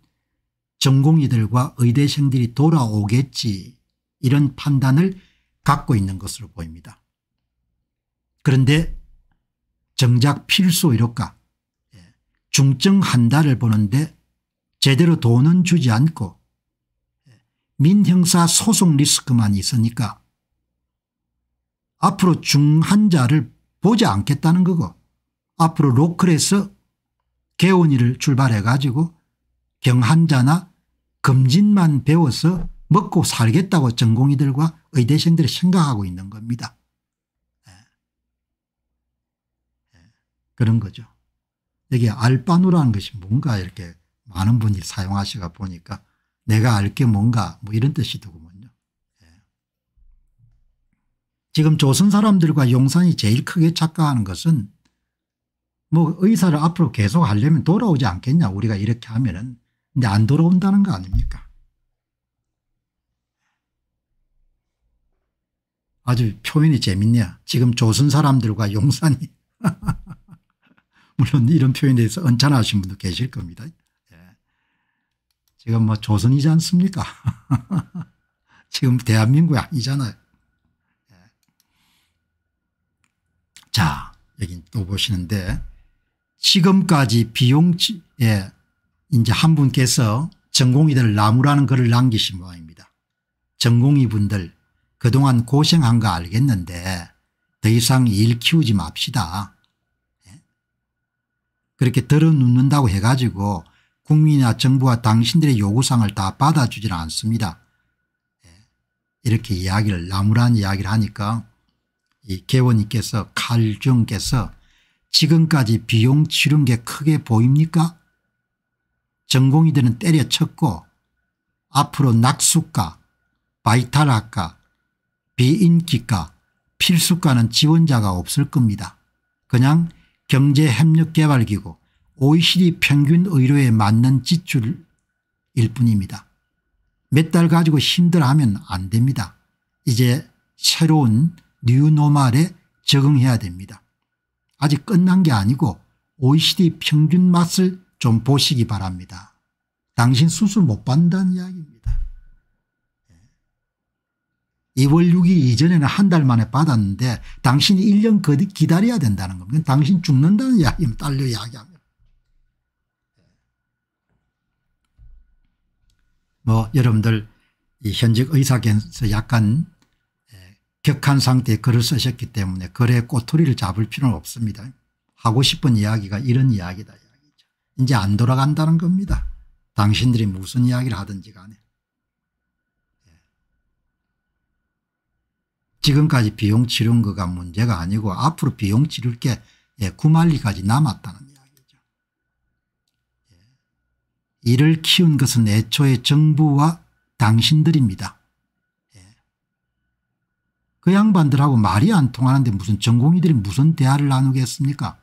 Speaker 1: 전공의들과 의대생들이 돌아오겠지 이런 판단을 갖고 있는 것으로 보입니다. 그런데 정작 필수 의료과 예, 중증 한 달을 보는데 제대로 돈은 주지 않고 예, 민형사 소송 리스크만 있으니까 앞으로 중환자를 보지 않겠다는 거고 앞으로 로컬에서 개원이를 출발해 가지고 경한자나 금진만 배워서 먹고 살겠다고 전공의들과 의대생들이 생각하고 있는 겁니다. 예. 예. 그런 거죠. 여기 알바누라는 것이 뭔가 이렇게 많은 분이 사용하시다 보니까 내가 알게 뭔가 뭐 이런 뜻이 더군요. 예. 지금 조선 사람들과 용산이 제일 크게 착각하는 것은 뭐 의사를 앞으로 계속 하려면 돌아오지 않겠냐 우리가 이렇게 하면은 근데 안 돌아온다는 거 아닙니까 아주 표현이 재밌냐 지금 조선 사람들과 용산이 물론 이런 표현에 대해서 언짢아하신 분도 계실 겁니다 예. 지금 뭐 조선이지 않습니까 지금 대한민국이 아니잖아요 예. 자 여기 또 보시는데 지금까지 비용 에 예, 이제 한 분께서 전공의들 나무라는 글을 남기신 모양입니다. 전공의 분들 그동안 고생한 거 알겠는데 더 이상 일 키우지 맙시다. 예? 그렇게 들어눕는다고 해가지고 국민이나 정부와 당신들의 요구사항을 다 받아주질 않습니다. 예? 이렇게 이야기를 나무라는 이야기를 하니까 이 개원님께서 칼중께서 지금까지 비용 치른 게 크게 보입니까? 전공이들은 때려쳤고 앞으로 낙수과, 바이탈학과, 비인기과, 필수과는 지원자가 없을 겁니다. 그냥 경제협력개발기구 OECD 평균 의료에 맞는 지출일 뿐입니다. 몇 달 가지고 힘들어하면 안 됩니다. 이제 새로운 뉴노말에 적응해야 됩니다. 아직 끝난 게 아니고 OECD 평균 맛을 좀 보시기 바랍니다. 당신 수술 못 받는다는 이야기입니다. 2월 예. 6일 이전에는 한 달 만에 받았는데 당신이 1년 기다려야 된다는 겁니다. 당신 죽는다는 이야기입 딸려 이야기합니다. 예. 뭐 여러분들 이 현직 의사계에서 약간 격한 상태에 글을 쓰셨기 때문에 글의 꼬투리를 잡을 필요는 없습니다. 하고 싶은 이야기가 이런 이야기다. 이야기죠. 이제 안 돌아간다는 겁니다. 당신들이 무슨 이야기를 하든지 간에. 예. 지금까지 비용 치른 거가 문제가 아니고 앞으로 비용 치를 게 예, 구말리까지 남았다는 이야기죠. 예. 이를 키운 것은 애초에 정부와 당신들입니다. 그 양반들하고 말이 안 통하는데 무슨 전공이들이 무슨 대화를 나누겠습니까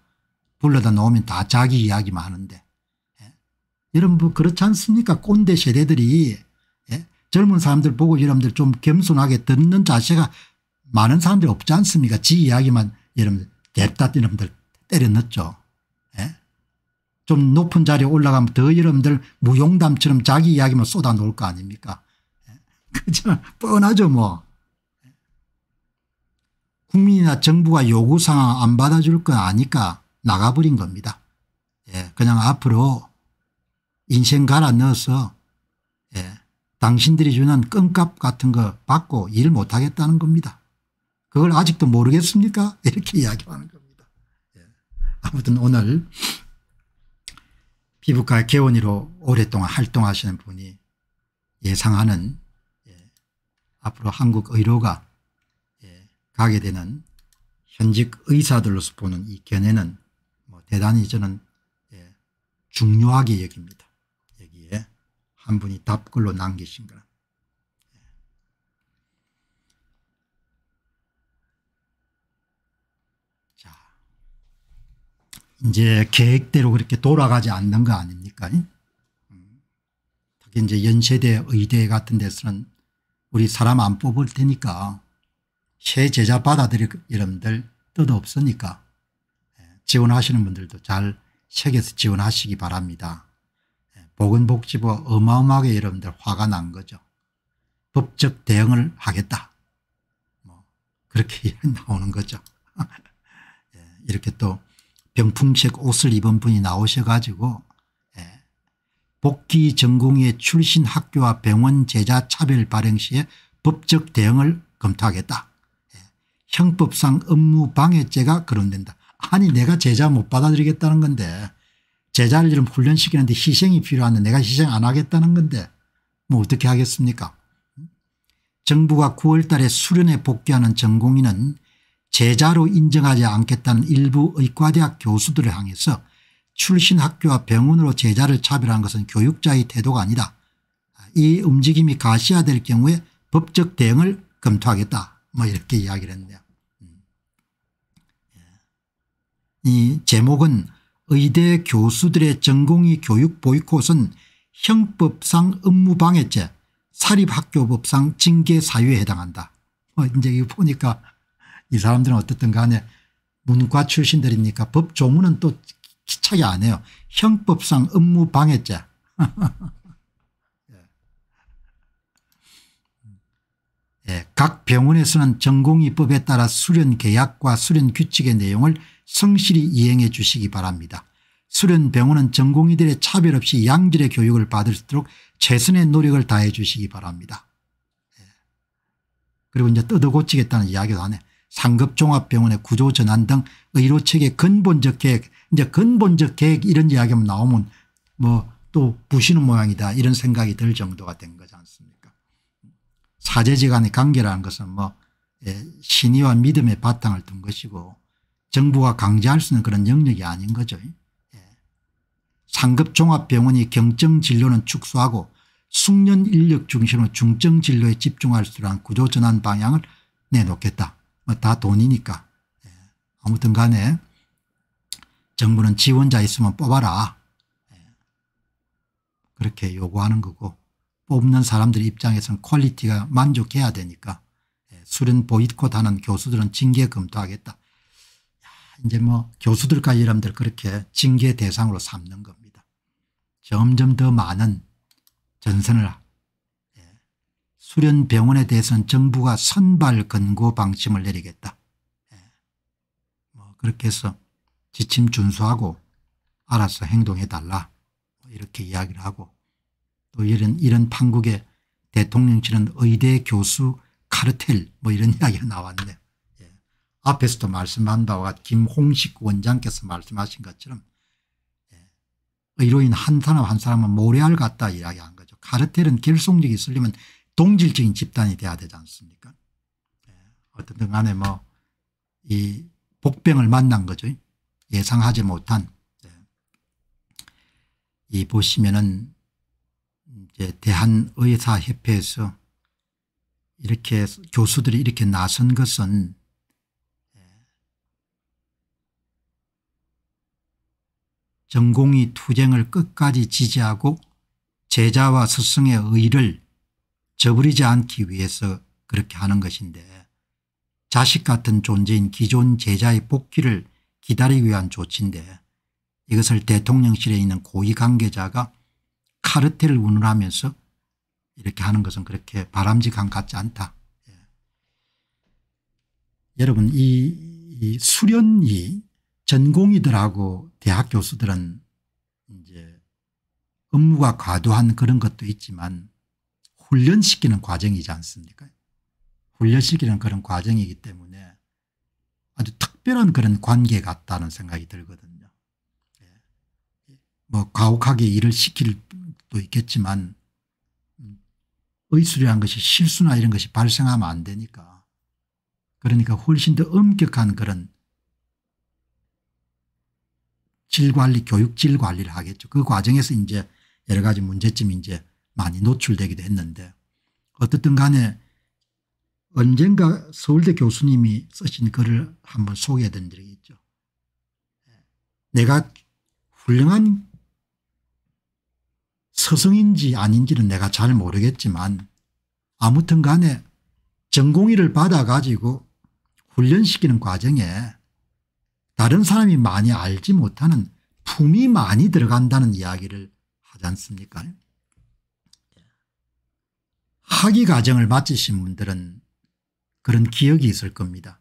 Speaker 1: 불러다 놓으면 다 자기 이야기만 하는데 예? 여러분 뭐 그렇지 않습니까 꼰대 세대들이 예? 젊은 사람들 보고 여러분들 좀 겸손하게 듣는 자세가 많은 사람들 없지 않습니까 지 이야기만 여러분들 냅다 여러분들 때려 넣죠 예? 좀 높은 자리에 올라가면 더 여러분들 무용담처럼 자기 이야기만 쏟아 놓을 거 아닙니까 예? 그죠 뻔하죠 뭐 국민이나 정부가 요구사항 안 받아줄 거 아니까 나가버린 겁니다. 예, 그냥 앞으로 인생 갈아 넣어서 예, 당신들이 주는 끈값 같은 거 받고 일 못하겠다는 겁니다. 그걸 아직도 모르겠습니까? 이렇게 이야기하는 겁니다. 예. 아무튼 오늘 피부과 개원의로 오랫동안 활동하시는 분이 예상하는 예, 앞으로 한국 의료가 가게 되는 현직 의사들로서 보는 이 견해는 뭐 대단히 저는 예, 중요하게 여깁니다. 여기에 한 분이 답글로 남기신 거라. 예. 이제 계획대로 그렇게 돌아가지 않는 거 아닙니까? 음. 특히 이제 연세대 의대 같은 데서는 우리 사람 안 뽑을 테니까 새 제자 받아들일 여러분들뜻 없으니까 예, 지원하시는 분들도 잘 책에서 지원하시기 바랍니다. 예, 보건복지부가 어마어마하게 여러분들 화가 난 거죠. 법적 대응을 하겠다. 뭐 그렇게 나오는 거죠. 예, 이렇게 또 병풍색 옷을 입은 분이 나오셔가지고 복귀 전공의 출신 학교와 병원 제자 차별 발행 시에 법적 대응을 검토하겠다. 형법상 업무 방해죄가 거론된다. 아니 내가 제자 못 받아들이겠다는 건데 제자를 이름 훈련시키는데 희생이 필요한데 내가 희생 안 하겠다는 건데 뭐 어떻게 하겠습니까 정부가 9월 달에 수련에 복귀하는 전공인은 제자로 인정하지 않겠다는 일부 의과대학 교수들을 향해서 출신 학교와 병원으로 제자를 차별한 것은 교육자의 태도가 아니다. 이 움직임이 가시화될 경우에 법적 대응을 검토하겠다. 뭐 이렇게 이야기를 했네요. 음. 예. 이 제목은 의대 교수들의 전공의 교육 보이콧은 형법상 업무방해죄 사립학교법상 징계사유에 해당한다. 어, 이제 이거 보니까 이 사람들은 어떻든 간에 문과 출신들이니까 법 조문은 또 기차게 안 해요. 형법상 업무방해죄 예, 각 병원에서는 전공의법에 따라 수련 계약과 수련 규칙의 내용을 성실히 이행해 주시기 바랍니다. 수련 병원은 전공의들의 차별 없이 양질의 교육을 받을 수 있도록 최선의 노력을 다해 주시기 바랍니다. 예. 그리고 이제 뜯어고치겠다는 이야기도 하네. 상급종합병원의 구조 전환 등 의료체계 근본적 계획 이제 근본적 계획 이런 이야기만 나오면 뭐 또 부시는 모양이다 이런 생각이 들 정도가 된 사제지 간의 관계라는 것은 뭐 예, 신의와 믿음의 바탕을 둔 것이고 정부가 강제할 수 있는 그런 영역이 아닌 거죠. 예. 상급 종합병원이 경증 진료는 축소하고 숙련 인력 중심으로 중증 진료에 집중할 수 있는 구조 전환 방향을 내놓겠다. 뭐 다 돈이니까. 예. 아무튼 간에 정부는 지원자 있으면 뽑아라. 그렇게 요구하는 거고 뽑는 사람들 입장에서는 퀄리티가 만족해야 되니까 수련 예, 보이콧 하는 교수들은 징계검토 하겠다. 이제 뭐교수들과지이러들 그렇게 징계 대상으로 삼는 겁니다. 점점 더 많은 전선을 예, 수련 병원에 대해서는 정부가 선발 근고 방침을 내리겠다. 예, 뭐 그렇게 해서 지침 준수하고 알아서 행동해달라 뭐 이렇게 이야기를 하고 또 이런 이런 판국에 대통령실은 의대 교수 카르텔 뭐 이런 이야기가 나왔네요. 예. 앞에서도 말씀한 바와 김홍식 원장께서 말씀하신 것처럼 예. 의료인 한 사람 한 사람은 모래알 같다 이야기한 거죠. 카르텔은 결속력이 있으려면 동질적인 집단이 돼야 되지 않습니까 예. 어떤든 간에 뭐 이 복병을 만난 거죠. 예상하지 못한 예. 이 보시면은 예, 대한의사협회에서 이렇게 교수들이 이렇게 나선 것은 예, 전공이 투쟁을 끝까지 지지하고 제자와 스승의 의를 의 저버리지 않기 위해서 그렇게 하는 것인데 자식 같은 존재인 기존 제자의 복귀를 기다리기 위한 조치인데 이것을 대통령실에 있는 고위 관계자가 카르텔을 운운하면서 이렇게 하는 것은 그렇게 바람직한 같지 않다. 예. 여러분 이, 이 수련이 전공이들하고 대학 교수들은 이제 업무가 과도한 그런 것도 있지만 훈련시키는 과정이지 않습니까 훈련시키는 그런 과정이기 때문에 아주 특별한 그런 관계 같다는 생각이 들거든요. 예. 뭐 과혹하게 일을 시킬 것도 있겠지만 음, 의술이라는 것이 실수나 이런 것이 발생하면 안 되니까 그러니까 훨씬 더 엄격한 그런 질관리 교육 질관리를 하겠죠. 그 과정에서 이제 여러 가지 문제점이 이제 많이 노출되기도 했는데 어떻든 간에 언젠가 서울대 교수님이 쓰신 글을 한번 소개해 드린 적이 있죠. 예. 내가 훌륭한 서성인지 아닌지는 내가 잘 모르겠지만 아무튼 간에 전공의를 받아가지고 훈련시키는 과정에 다른 사람이 많이 알지 못하는 품이 많이 들어간다는 이야기를 하지 않습니까 학위 과정을 마치신 분들은 그런 기억이 있을 겁니다.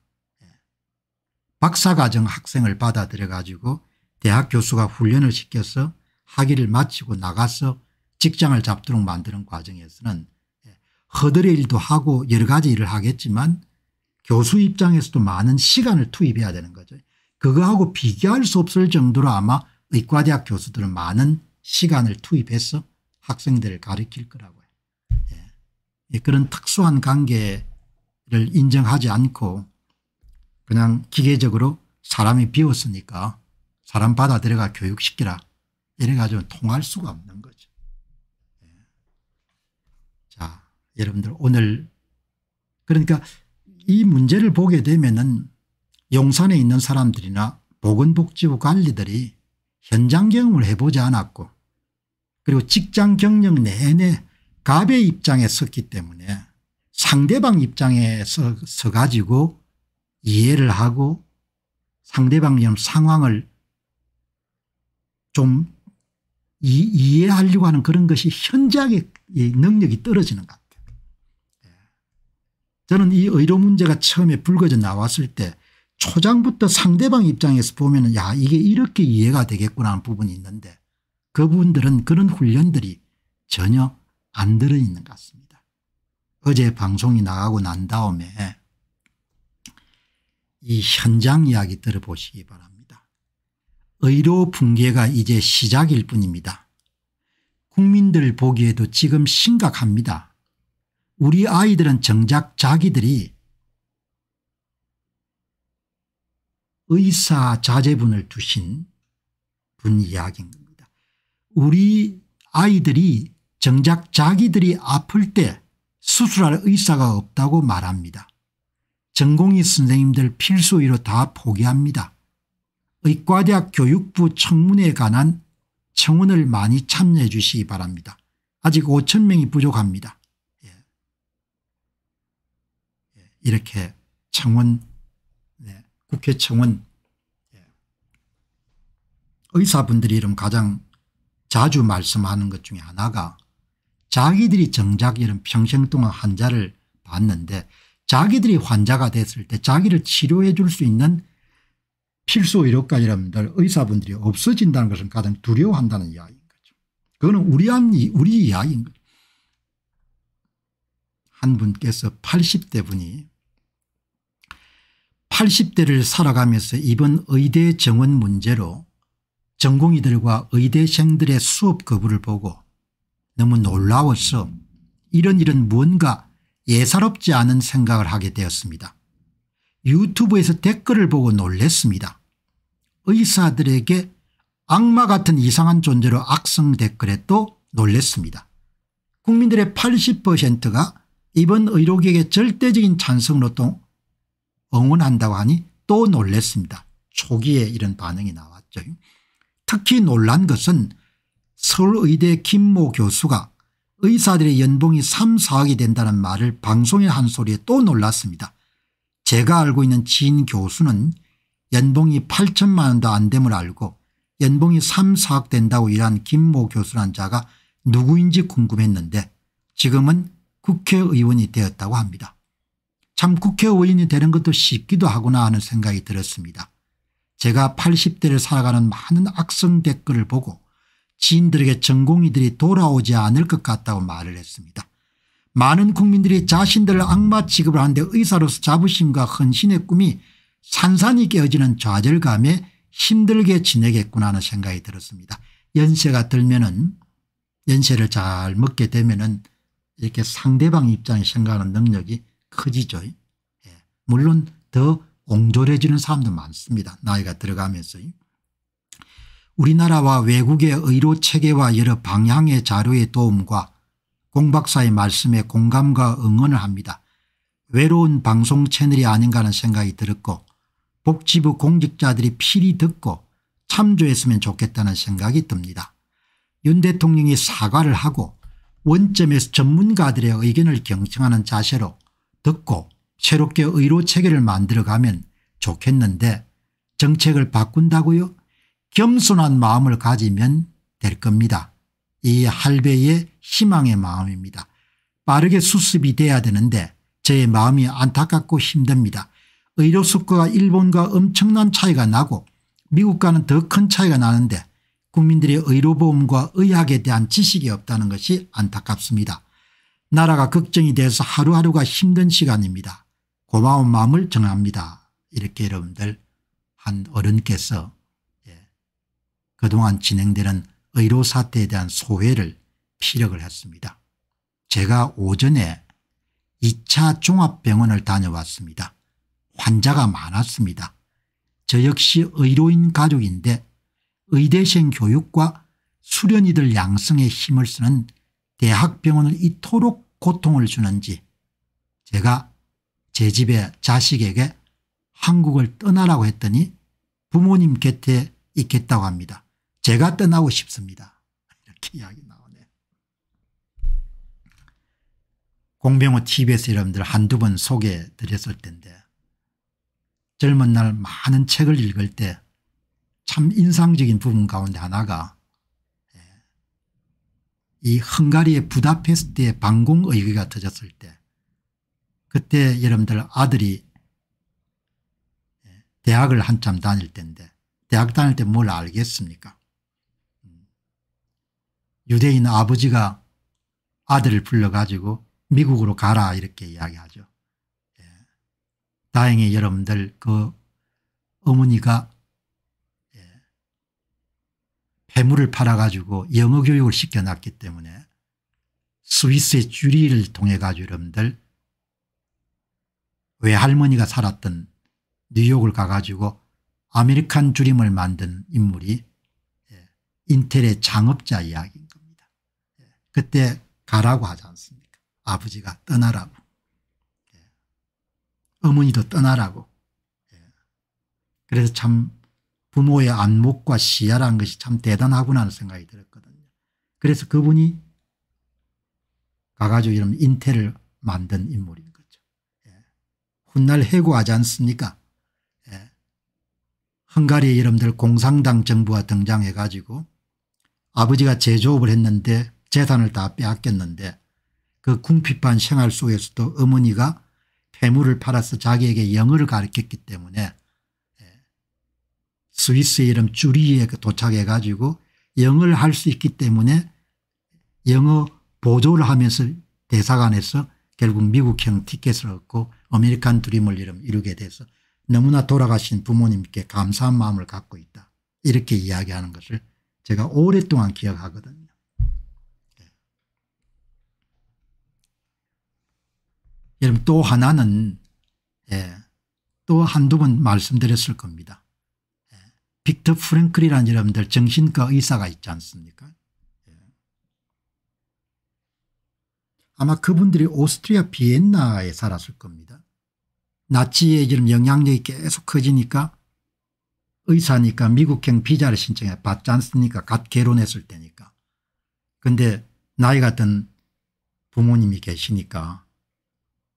Speaker 1: 박사과정 학생을 받아들여 가지고 대학 교수가 훈련을 시켜서 학위를 마치고 나가서 직장을 잡도록 만드는 과정에서는 예, 허들의 일도 하고 여러 가지 일을 하겠지만 교수 입장에서도 많은 시간을 투입해야 되는 거죠. 그거하고 비교할 수 없을 정도로 아마 의과대학 교수들은 많은 시간을 투입해서 학생들을 가르칠 거라고요. 예. 그런 특수한 관계를 인정하지 않고 그냥 기계적으로 사람이 비웠으니까 사람 받아들여가 교육시키라 이래가지고 통할 수가 없는 거죠. 여러분들 오늘 그러니까 이 문제를 보게 되면은 용산에 있는 사람들이나 보건복지부 관리들이 현장 경험을 해보지 않았고 그리고 직장 경력 내내 갑의 입장에 섰기 때문에 상대방 입장에 서, 서 가지고 이해를 하고 상대방의 상황을 좀 이, 이해하려고 하는 그런 것이 현저하게 능력이 떨어지는 것 저는 이 의료 문제가 처음에 불거져 나왔을 때 초장부터 상대방 입장에서 보면 야 이게 이렇게 이해가 되겠구나 하는 부분이 있는데 그분들은 그런 훈련들이 전혀 안 들어있는 것 같습니다. 어제 방송이 나가고 난 다음에 이 현장 이야기 들어보시기 바랍니다. 의료 붕괴가 이제 시작일 뿐입니다. 국민들 보기에도 지금 심각합니다. 우리 아이들은 정작 자기들이 의사 자제분을 두신 분 이야기인 겁니다. 우리 아이들이 정작 자기들이 아플 때 수술할 의사가 없다고 말합니다. 전공의 선생님들 필수의로 다 포기합니다. 의과대학 교육부 청문회에 관한 청원을 많이 참여해 주시기 바랍니다. 아직 5천 명이 부족합니다. 이렇게 청원 네, 국회 청원 네. 예, 의사분들이 이름 가장 자주 말씀하는 것 중에 하나가 자기들이 정작 이런 평생 동안 환자를 봤는데 자기들이 환자가 됐을 때 자기를 치료해 줄 수 있는 필수 의료과 이름들 의사분들이 없어진다는 것은 가장 두려워한다는 이야기인 거죠. 그거는 우리, 한, 우리 이야기인 거죠. 한 분께서 80대 분이 80대를 살아가면서 이번 의대 정원 문제로 전공의들과 의대생들의 수업 거부를 보고 너무 놀라워서 이런 일은 뭔가 예사롭지 않은 생각을 하게 되었습니다. 유튜브에서 댓글을 보고 놀랬습니다. 의사들에게 악마 같은 이상한 존재로 악성 댓글에 또 놀랬습니다. 국민들의 80%가 이번 의료계의 절대적인 찬성노동 응원한다고 하니 또 놀랬습니다. 초기에 이런 반응이 나왔죠. 특히 놀란 것은 서울의대 김모 교수가 의사들의 연봉이 3, 4억이 된다는 말을 방송에 한 소리에 또 놀랐습니다. 제가 알고 있는 지 교수는 연봉이 8천만 원도 안 됨을 알고 연봉이 3, 4억 된다고 일한 김모 교수란 자가 누구인지 궁금했는데 지금은 국회의원이 되었다고 합니다. 참 국회의원이 되는 것도 쉽기도 하구나 하는 생각이 들었습니다. 제가 80대를 살아가는 많은 악성 댓글을 보고 지인들에게 전공의들이 돌아오지 않을 것 같다고 말을 했습니다. 많은 국민들이 자신들을 악마 취급을 하는데 의사로서 자부심과 헌신의 꿈이 산산이 깨어지는 좌절감에 힘들게 지내겠구나 하는 생각이 들었습니다. 연세가 들면은 연세를 잘 먹게 되면은 이렇게 상대방 입장에 생각하는 능력이 커지죠. 예. 물론 더 옹졸해지는 사람도 많습니다. 나이가 들어가면서. 우리나라와 외국의 의료 체계와 여러 방향의 자료의 도움과 공박사의 말씀에 공감과 응원을 합니다. 외로운 방송 채널이 아닌가 하는 생각이 들었고 복지부 공직자들이 필히 듣고 참조했으면 좋겠다는 생각이 듭니다. 윤 대통령이 사과를 하고 원점에서 전문가들의 의견을 경청하는 자세로 듣고 새롭게 의료 체계를 만들어가면 좋겠는데 정책을 바꾼다고요? 겸손한 마음을 가지면 될 겁니다. 이 할배의 희망의 마음입니다. 빠르게 수습이 돼야 되는데 저의 마음이 안타깝고 힘듭니다. 의료 수가가 일본과 엄청난 차이가 나고 미국과는 더 큰 차이가 나는데 국민들의 의료보험과 의학에 대한 지식이 없다는 것이 안타깝습니다. 나라가 걱정이 돼서 하루하루가 힘든 시간입니다. 고마운 마음을 정합니다. 이렇게 여러분들 한 어른께서 예. 그동안 진행되는 의료 사태에 대한 소회를 피력을 했습니다. 제가 오전에 2차 종합병원을 다녀왔습니다. 환자가 많았습니다. 저 역시 의료인 가족인데 의대생 교육과 수련이들 양성에 힘을 쓰는 대학병원을 이토록 고통을 주는지 제가 제 집에 자식에게 한국을 떠나라고 했더니 부모님 곁에 있겠다고 합니다. 제가 떠나고 싶습니다. 이렇게 이야기 나오네. 공병호 tv에서 여러분들 한두 번 소개해 드렸을 텐데 젊은 날 많은 책을 읽을 때 참 인상적인 부분 가운데 하나가 이 헝가리의 부다페스트의 방공의기가 터졌을 때 그때 여러분들 아들이 대학을 한참 다닐 때인데 대학 다닐 때 뭘 알겠습니까 유대인 아버지가 아들을 불러가지고 미국으로 가라 이렇게 이야기하죠. 예. 다행히 여러분들 그 어머니가 폐물을 팔아가지고 영어 교육을 시켜놨기 때문에 스위스의 주리를 통해 가지고 여러분들 외할머니가 살았던 뉴욕을 가가지고 아메리칸 주림을 만든 인물이 예, 인텔의 창업자 이야기인 겁니다. 예, 그때 가라고 하지 않습니까 아버지가 떠나라고 예, 어머니도 떠나라고 그래서 참 부모의 안목과 시야라는 것이 참 대단하구나 하는 생각이 들었거든요. 그래서 그분이 가가지고 이런 인텔을 만든 인물인 거죠. 예. 훗날 해고하지 않습니까? 예. 헝가리의 이름들 공상당 정부가 등장해가지고 아버지가 제조업을 했는데 재산을 다 빼앗겼는데 그 궁핍한 생활 속에서도 어머니가 폐물을 팔아서 자기에게 영어를 가르쳤기 때문에 스위스 이름 쭈리에 그 도착해 가지고 영어를 할 수 있기 때문에 영어 보조를 하면서 대사관에서 결국 미국형 티켓을 얻고 아메리칸 드림을 이름 이루게 돼서 너무나 돌아가신 부모님께 감사한 마음을 갖고 있다. 이렇게 이야기하는 것을 제가 오랫동안 기억하거든요. 예. 여러분 또 하나는 예, 또 한두 번 말씀드렸을 겁니다. 빅터 프랭클이라는 여러분들 정신과 의사가 있지 않습니까 예. 아마 그분들이 오스트리아 비엔나에 살았을 겁니다. 나치의 지금 영향력이 계속 커지니까 의사니까 미국행 비자를 신청해 받지 않습니까 갓 결혼했을 때니까 근데 나이 같은 부모님이 계시니까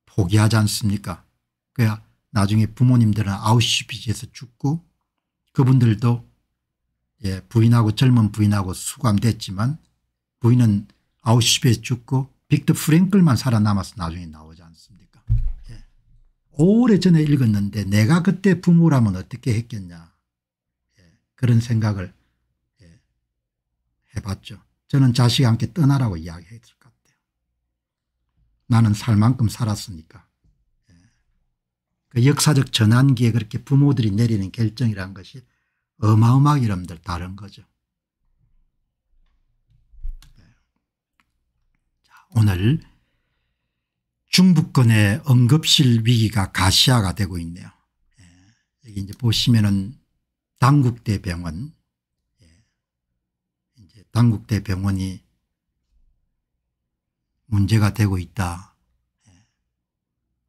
Speaker 1: 포기하지 않습니까 그야 나중에 부모님들은 아우슈비츠에서 죽고 그분들도 예, 부인하고 젊은 부인하고 수감됐지만 부인은 아우슈비에 죽고 빅터 프랭클만 살아남아서 나중에 나오지 않습니까 예. 오래전에 읽었는데 내가 그때 부모라면 어떻게 했겠냐 예. 그런 생각을 예. 해봤죠. 저는 자식한테 떠나라고 이야기했을 것 같아요. 나는 살 만큼 살았으니까 그 역사적 전환기에 그렇게 부모들이 내리는 결정이란 것이 어마어마하게 여러분들 다른 거죠. 오늘 중부권의 응급실 위기가 가시화가 되고 있네요. 예, 여기 이제 보시면은 당국대 병원, 예, 이제 당국대 병원이 문제가 되고 있다.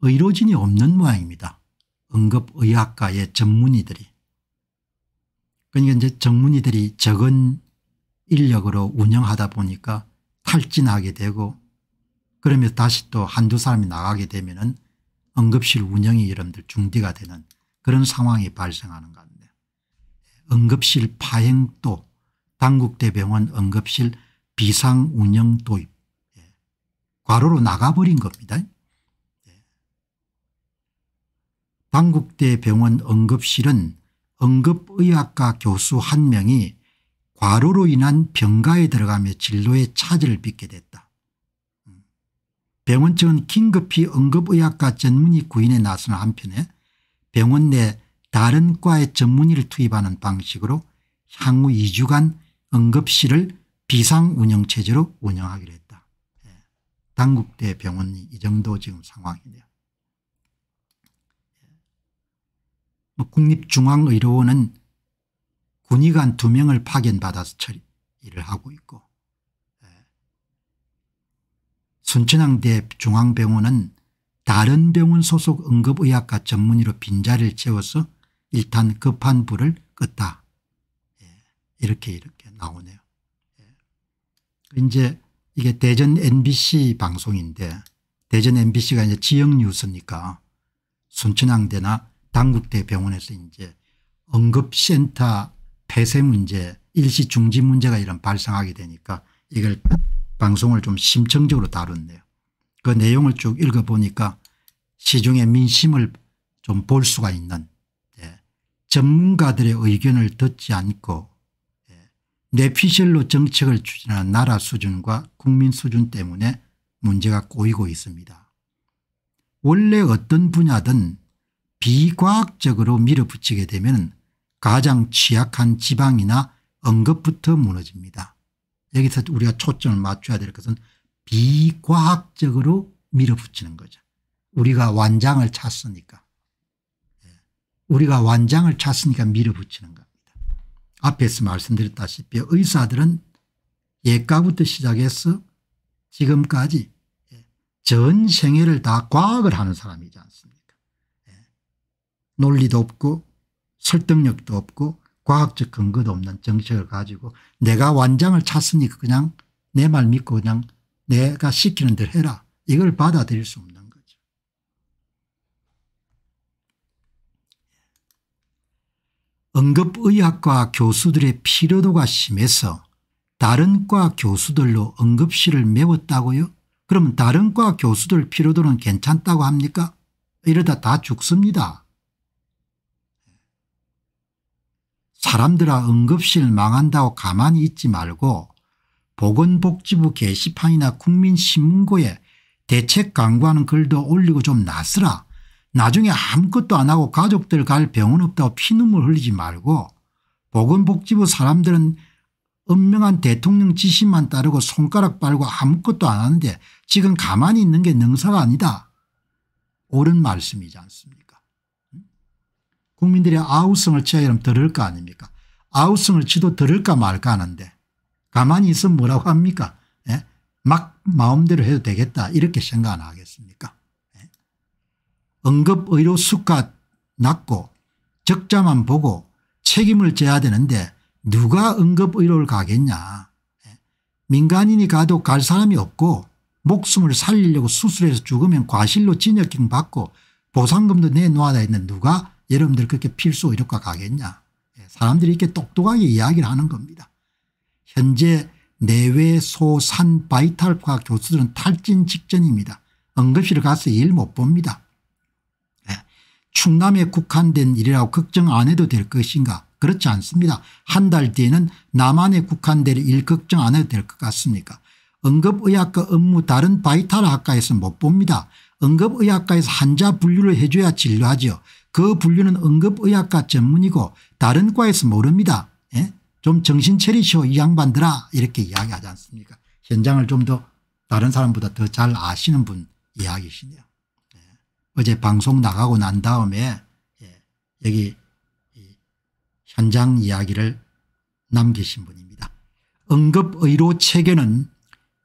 Speaker 1: 의료진이 없는 모양입니다. 응급의학과의 전문의들이. 그러니까 이제 전문의들이 적은 인력으로 운영하다 보니까 탈진하게 되고 그러면 다시 또 한두 사람이 나가게 되면 은 응급실 운영이 여러분들 중대가 되는 그런 상황이 발생하는 건데 응급실 파행도 당국대병원 응급실 비상운영 도입 과로로 예, 나가버린 겁니다. 방국대 병원 응급실은 응급의학과 교수 한 명이 과로로 인한 병가에 들어가며 진로의 차질을 빚게 됐다. 음. 병원 측은 긴급히 응급의학과 전문의 구인에 나서는 한편에 병원 내 다른 과의 전문의를 투입하는 방식으로 향후 2주간 응급실을 비상운영체제로 운영하기로 했다. 당국대 예. 병원이 이 정도 지금 상황이네요. 뭐 국립중앙의료원은 군의관 두 명을 파견받아서 처리 일을 하고 있고 예. 순천향대 중앙병원은 다른 병원 소속 응급의학과 전문의로 빈자리를 채워서 일단 급한 불을 껐다. 예. 이렇게 이렇게 나오네요. 예. 그 이제 이게 대전 MBC 방송인데 대전 MBC가 이제 지역 뉴스니까 순천향대나 당국대 병원에서 이제 응급센터 폐쇄 문제 일시 중지 문제가 이런 발생하게 되니까 이걸 방송을 좀 심층적으로 다뤘네요. 그 내용을 쭉 읽어보니까 시중의 민심을 좀 볼 수가 있는 예. 전문가들의 의견을 듣지 않고 예. 뇌피셜로 정책을 추진하는 나라 수준과 국민 수준 때문에 문제가 꼬이고 있습니다. 원래 어떤 분야든 비과학적으로 밀어붙이게 되면 가장 취약한 지방이나 언급부터 무너집니다. 여기서 우리가 초점을 맞춰야 될 것은 비과학적으로 밀어붙이는 거죠. 우리가 완장을 찼으니까. 예. 우리가 완장을 찼으니까 밀어붙이는 겁니다. 앞에서 말씀드렸다시피 의사들은 예가부터 시작해서 지금까지 예. 전 생애를 다 과학을 하는 사람이지 않습니까 논리도 없고 설득력도 없고 과학적 근거도 없는 정책을 가지고 내가 완장을 찼으니까 그냥 내 말 믿고 그냥 내가 시키는 대로 해라 이걸 받아들일 수 없는 거죠. 응급의학과 교수들의 피로도가 심해서 다른 과 교수들로 응급실을 메웠다고요? 그럼 다른 과 교수들 피로도는 괜찮다고 합니까? 이러다 다 죽습니다. 사람들아 응급실 망한다고 가만히 있지 말고 보건복지부 게시판이나 국민신문고에 대책 강구하는 글도 올리고 좀 놨으라 나중에 아무것도 안 하고 가족들 갈 병원 없다고 피눈물 흘리지 말고 보건복지부 사람들은 엄명한 대통령 지시만 따르고 손가락 빨고 아무것도 안 하는데 지금 가만히 있는 게 능사가 아니다. 옳은 말씀이지 않습니까 국민들이 아우성을 쳐야 이러면 들을 거 아닙니까 아우성을 치도 들을까 말까 하는데 가만히 있으면 뭐라고 합니까 예? 막 마음대로 해도 되겠다 이렇게 생각 안 하겠습니까 예? 응급의료 수가 낮고 적자만 보고 책임을 져야 되는데 누가 응급의료를 가겠냐 예? 민간인이 가도 갈 사람이 없고 목숨을 살리려고 수술해서 죽으면 과실로 진역형 받고 보상금도 내놓아야 되는 누가 여러분들 그렇게 필수 의료과 가겠냐. 예, 사람들이 이렇게 똑똑하게 이야기를 하는 겁니다. 현재 내외 소산 바이탈과 교수들은 탈진 직전입니다. 응급실에 가서 일 못 봅니다. 예, 충남에 국한된 일이라고 걱정 안 해도 될 것인가 그렇지 않습니다. 한 달 뒤에는 남한에 국한될 일 걱정 안 해도 될 것 같습니까 응급의학과 업무 다른 바이탈 학과에서 못 봅니다. 응급의학과에서 환자 분류를 해줘야 진료하죠. 그 분류는 응급의학과 전문이고 다른 과에서 모릅니다. 예? 좀 정신 차리시오 이 양반들아 이렇게 이야기하지 않습니까 현장을 좀 더 다른 사람보다 더 잘 아시는 분 이야기시네요. 예. 어제 방송 나가고 난 다음에 예. 여기 현장 이야기를 남기신 분입니다. 응급의료 체계는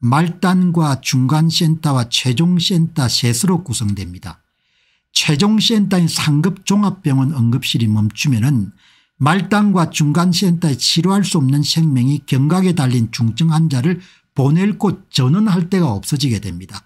Speaker 1: 말단과 중간센터와 최종센터 셋으로 구성됩니다. 최종시엔타인 상급 종합병원 응급실이 멈추면 은 말단과 중간시엔타에 치료할 수 없는 생명이 경각에 달린 중증 환자를 보낼 곳 전원할 때가 없어지게 됩니다.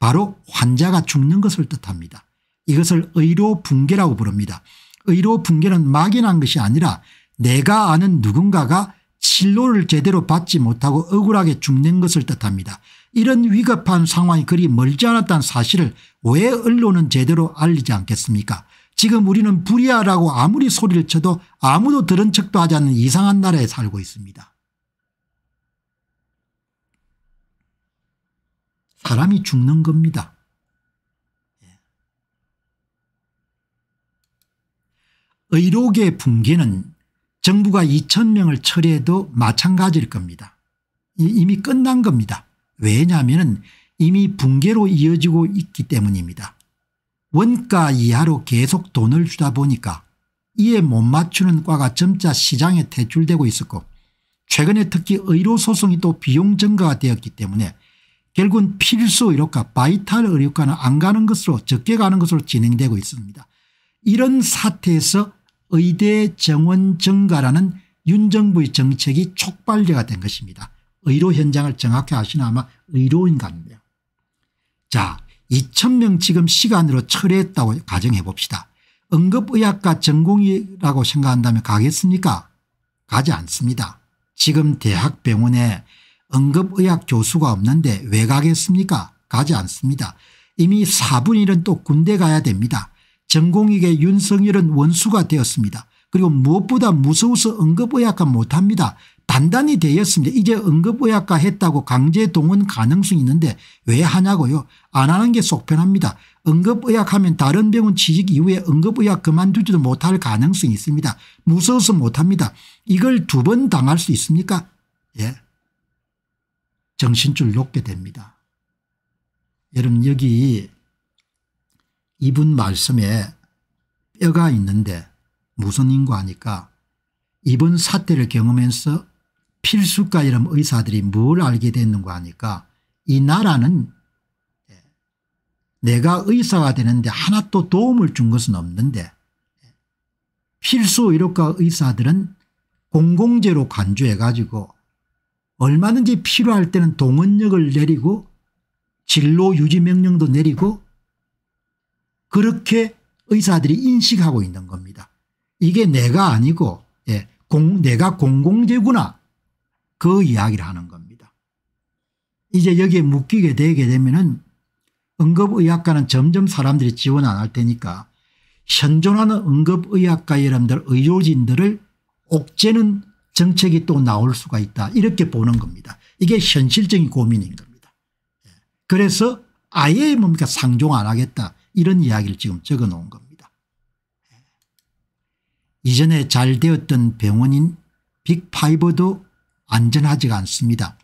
Speaker 1: 바로 환자가 죽는 것을 뜻합니다. 이것을 의료 붕괴라고 부릅니다. 의료 붕괴는 막연한 것이 아니라 내가 아는 누군가가 진료를 제대로 받지 못하고 억울하게 죽는 것을 뜻합니다. 이런 위급한 상황이 그리 멀지 않았다는 사실을 왜 언론은 제대로 알리지 않겠습니까 지금 우리는 불의하라고 아무리 소리를 쳐도 아무도 들은 척도 하지 않는 이상한 나라에 살고 있습니다. 사람이 죽는 겁니다. 예. 의료계 붕괴는 정부가 2천명을 처리해도 마찬가지일 겁니다. 이미 끝난 겁니다. 왜냐하면 이미 붕괴로 이어지고 있기 때문입니다. 원가 이하로 계속 돈을 주다 보니까 이에 못 맞추는 과가 점차 시장에 퇴출되고 있었고 최근에 특히 의료 소송이 또 비용 증가가 되었기 때문에 결국은 필수 의료과 바이탈 의료과는 안 가는 것으로 적게 가는 것으로 진행되고 있습니다. 이런 사태에서 의대 정원 증가라는 윤 정부의 정책이 촉발제가 된 것입니다. 의료 현장을 정확히 아시나 아마 의료인가입니 자 2,000명 지금 시간으로 철회했다고 가정해 봅시다. 응급의학과 전공이라고 생각한다면 가겠습니까? 가지 않습니다. 지금 대학병원에 응급의학 교수가 없는데 왜 가겠습니까? 가지 않습니다. 이미 사분일은 또 군대 가야 됩니다. 전공익의 윤석열은 원수가 되었습니다. 그리고 무엇보다 무서워서 응급의학과 못합니다. 단단히 되었습니다. 이제 응급의학과 했다고 강제 동원 가능성이 있는데 왜 하냐고요. 안 하는 게 속편합니다. 응급의학 하면 다른 병원 취직 이후에 응급의학 그만두지도 못할 가능성이 있습니다. 무서워서 못합니다. 이걸 두 번 당할 수 있습니까? 예. 정신줄 놓게 됩니다. 여러분 여기 이분 말씀에 뼈가 있는데 무슨 인과니까 이번 사태를 경험해서 필수가 이런 의사들이 뭘 알게 됐는가 하니까 이 나라는 예, 내가 의사가 되는데 하나 또 도움을 준 것은 없는데 예, 필수 의료과 의사들은 공공재로 간주해 가지고 얼마든지 필요할 때는 동원력을 내리고 진로 유지 명령도 내리고 그렇게 의사들이 인식하고 있는 겁니다. 이게 내가 아니고 예, 공, 내가 공공재구나 그 이야기를 하는 겁니다. 이제 여기에 묶이게 되게 되면은 응급의학과는 점점 사람들이 지원 안 할 테니까 현존하는 응급의학과 여러분들 의료진들을 옥죄는 정책이 또 나올 수가 있다 이렇게 보는 겁니다. 이게 현실적인 고민인 겁니다. 예. 그래서 아예 뭡니까 상종 안 하겠다 이런 이야기를 지금 적어 놓은 겁니다. 예. 이전에 잘 되었던 병원인 빅파이버도 안전하지가 않습니다.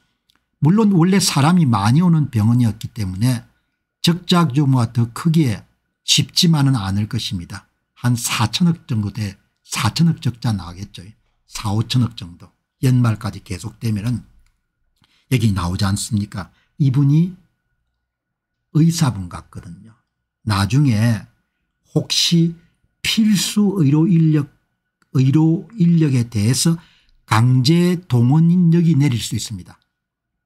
Speaker 1: 물론 원래 사람이 많이 오는 병원이었기 때문에 적자 규모가 더 크기에 쉽지만은 않을 것입니다. 한 4천억 정도 돼 4천억 적자 나겠죠. 4, 5천억 정도 연말까지 계속되면 여기 나오지 않습니까 이분이 의사분 같거든요. 나중에 혹시 필수 의료 인력 의료 인력에 대해서 강제 동원력이 내릴 수 있습니다.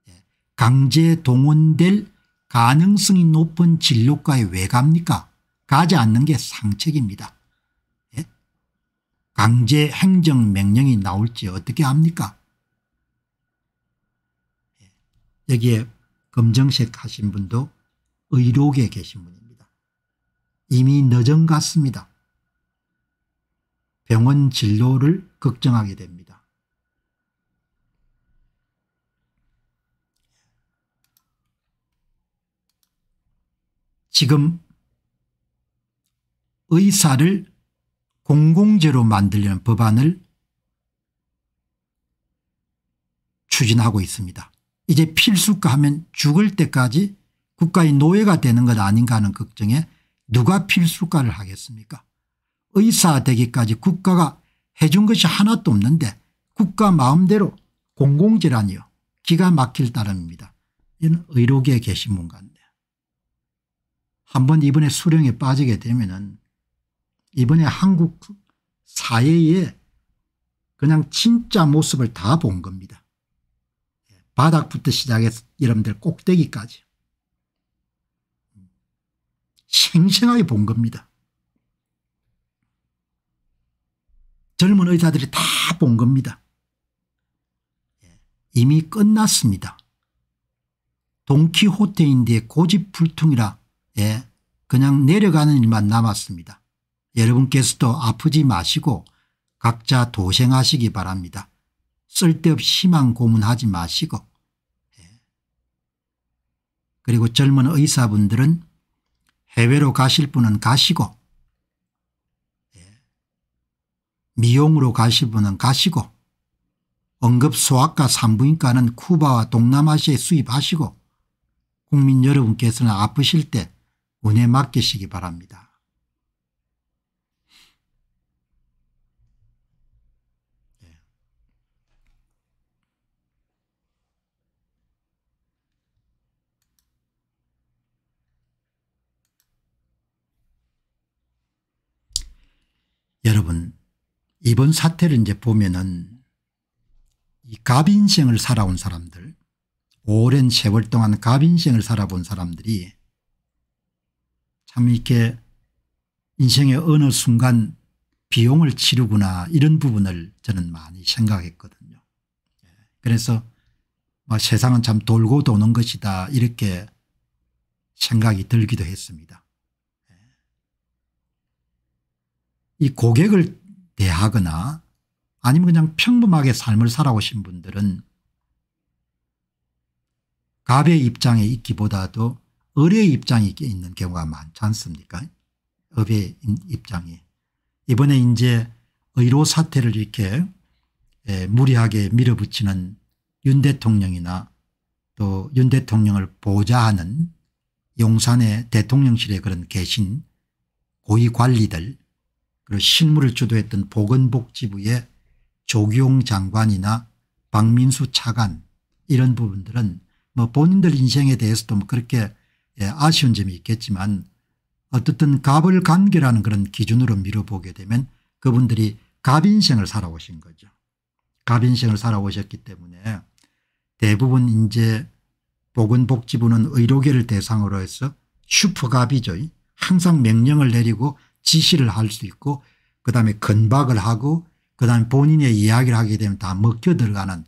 Speaker 1: 예. 강제 동원될 가능성이 높은 진료과에 왜 갑니까? 가지 않는 게 상책입니다. 예? 강제 행정명령이 나올지 어떻게 합니까? 예. 여기에 검정색 하신 분도 의료계 계신 분입니다. 이미 늦은 같습니다. 병원 진료를 걱정하게 됩니다. 지금 의사를 공공재로 만들려는 법안을 추진하고 있습니다. 이제 필수가 하면 죽을 때까지 국가의 노예가 되는 것 아닌가 하는 걱정에 누가 필수가를 하겠습니까 의사 되기까지 국가가 해준 것이 하나도 없는데 국가 마음대로 공공재라니요. 기가 막힐 따름입니다. 이는 의료계에 계신 분과 한번 이번에 수령에 빠지게 되면은 이번에 한국 사회의 그냥 진짜 모습을 다 본 겁니다. 예, 바닥부터 시작해서 여러분들 꼭대기까지 생생하게 본 겁니다. 젊은 의사들이 다 본 겁니다. 예, 이미 끝났습니다. 동키호테인데 고집불통이라 예, 그냥 내려가는 일만 남았습니다. 여러분께서도 아프지 마시고 각자 도생하시기 바랍니다. 쓸데없이 희망 고문하지 마시고 예. 그리고 젊은 의사분들은 해외로 가실 분은 가시고 예. 미용으로 가실 분은 가시고 응급소아과 산부인과는 쿠바와 동남아시아에 수입하시고 국민 여러분께서는 아프실 때 운에 맡기시기 바랍니다. 예. 여러분 이번 사태를 이제 보면은 이 갑인생을 살아온 사람들 오랜 세월 동안 갑인생을 살아본 사람들이 참 이렇게 인생의 어느 순간 비용을 치르구나 이런 부분을 저는 많이 생각했거든요. 예. 그래서 뭐 세상은 참 돌고 도는 것이다 이렇게 생각이 들기도 했습니다. 예. 이 고객을 대하거나 아니면 그냥 평범하게 삶을 살아오신 분들은 갑의 입장에 있기보다도 의뢰의 입장이 있는 경우가 많지 않습니까? 업의 입장이. 이번에 이제 의료 사태를 이렇게 예, 무리하게 밀어붙이는 윤 대통령이나 또 윤 대통령을 보좌하는 용산의 대통령실에 그런 계신 고위관리들 그리고 실무를 주도했던 보건복지부의 조기용 장관이나 박민수 차관 이런 부분들은 뭐 본인들 인생에 대해서도 뭐 그렇게 예, 아쉬운 점이 있겠지만 어떻든 갑을 관계라는 그런 기준으로 미뤄보게 되면 그분들이 갑인생을 살아오신 거죠. 갑인생을 살아오셨기 때문에 대부분 이제 보건복지부는 의료계를 대상으로 해서 슈퍼갑이죠. 항상 명령을 내리고 지시를 할 수 있고 그다음에 건박을 하고 그다음에 본인의 이야기를 하게 되면 다 먹혀 들어가는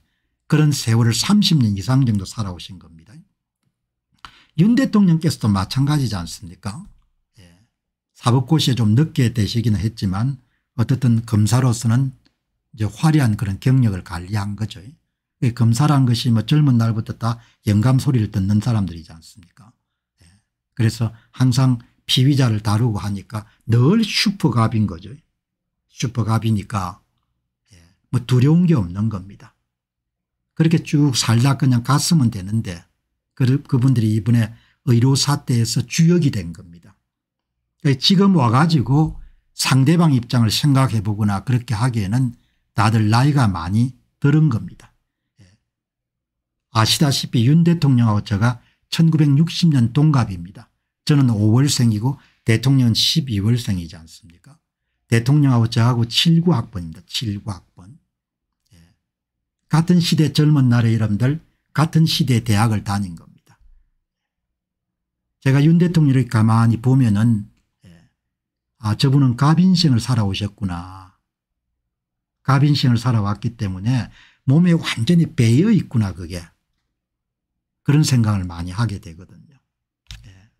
Speaker 1: 그런 세월을 30년 이상 정도 살아오신 겁니다. 윤 대통령께서도 마찬가지지 않습니까 예. 사법고시에 좀 늦게 되시기는 했지만 어떻든 검사로서는 이제 화려한 그런 경력을 관리한 거죠. 검사란 것이 뭐 젊은 날부터 다 영감 소리를 듣는 사람들이지 않습니까 예. 그래서 항상 피의자를 다루고 하니까 늘 슈퍼갑인 거죠. 슈퍼갑이니까 예. 뭐 두려운 게 없는 겁니다. 그렇게 쭉 살다 그냥 갔으면 되는데 그분들이 이번에 의료 사태에서 주역이 된 겁니다. 그러니까 지금 와가지고 상대방 입장을 생각해 보거나 그렇게 하기에는 다들 나이가 많이 들은 겁니다. 예. 아시다시피 윤 대통령하고 제가 1960년 동갑입니다. 저는 5월생이고 대통령은 12월생이지 않습니까 대통령하고 저하고 79학번입니다. 79학번. 예. 같은 시대 젊은 날의 여러분들 같은 시대 대학을 다닌 겁니다. 제가 윤 대통령을 가만히 보면은 예. 아 저분은 갑인생을 살아오셨구나. 갑인생을 살아왔기 때문에 몸에 완전히 배어 있구나 그게. 그런 생각을 많이 하게 되거든요. 예.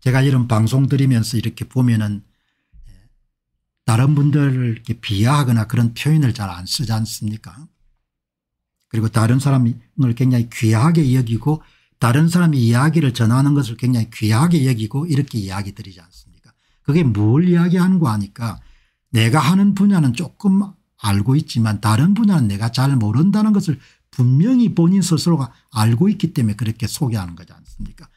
Speaker 1: 제가 이런 방송 드리면서 이렇게 보면은 예. 다른 분들을 이렇게 비하하거나 그런 표현을 잘 안 쓰지 않습니까? 그리고 다른 사람을 굉장히 귀하게 여기고 다른 사람이 이야기를 전하는 것을 굉장히 귀하게 여기고 이렇게 이야기 드리지 않습니까 그게 뭘이야기하는거 하니까 내가 하는 분야는 조금 알고 있지만 다른 분야는 내가 잘 모른다는 것을 분명히 본인 스스로가 알고 있기 때문에 그렇게 소개하는 거지 않습니까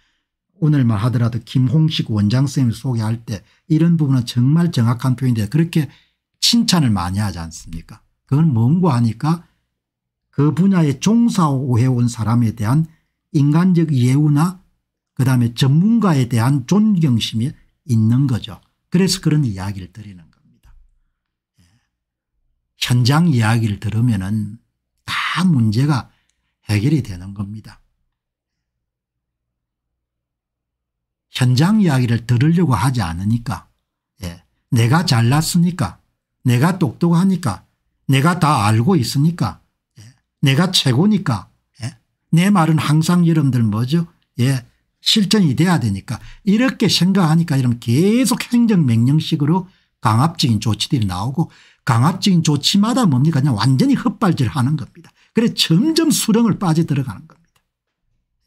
Speaker 1: 오늘만 하더라도 김홍식 원장선생님이 소개할 때 이런 부분은 정말 정확한 표현인데 그렇게 칭찬을 많이 하지 않습니까 그건 뭔고 하니까 그 분야에 종사해 온 사람에 대한 인간적 예우나 그다음에 전문가에 대한 존경심이 있는 거죠. 그래서 그런 이야기를 드리는 겁니다. 예. 현장 이야기를 들으면 은다 문제가 해결이 되는 겁니다. 현장 이야기를 들으려고 하지 않으니까 예. 내가 잘났으니까 내가 똑똑하니까 내가 다 알고 있으니까 예. 내가 최고니까 내 말은 항상 여러분들 뭐죠? 예. 실전이 돼야 되니까 이렇게 생각하니까 여러분 계속 행정명령식으로 강압적인 조치들이 나오고 강압적인 조치마다 뭡니까 그냥 완전히 헛발질하는 겁니다. 그래 점점 수렁을 빠져들어가는 겁니다.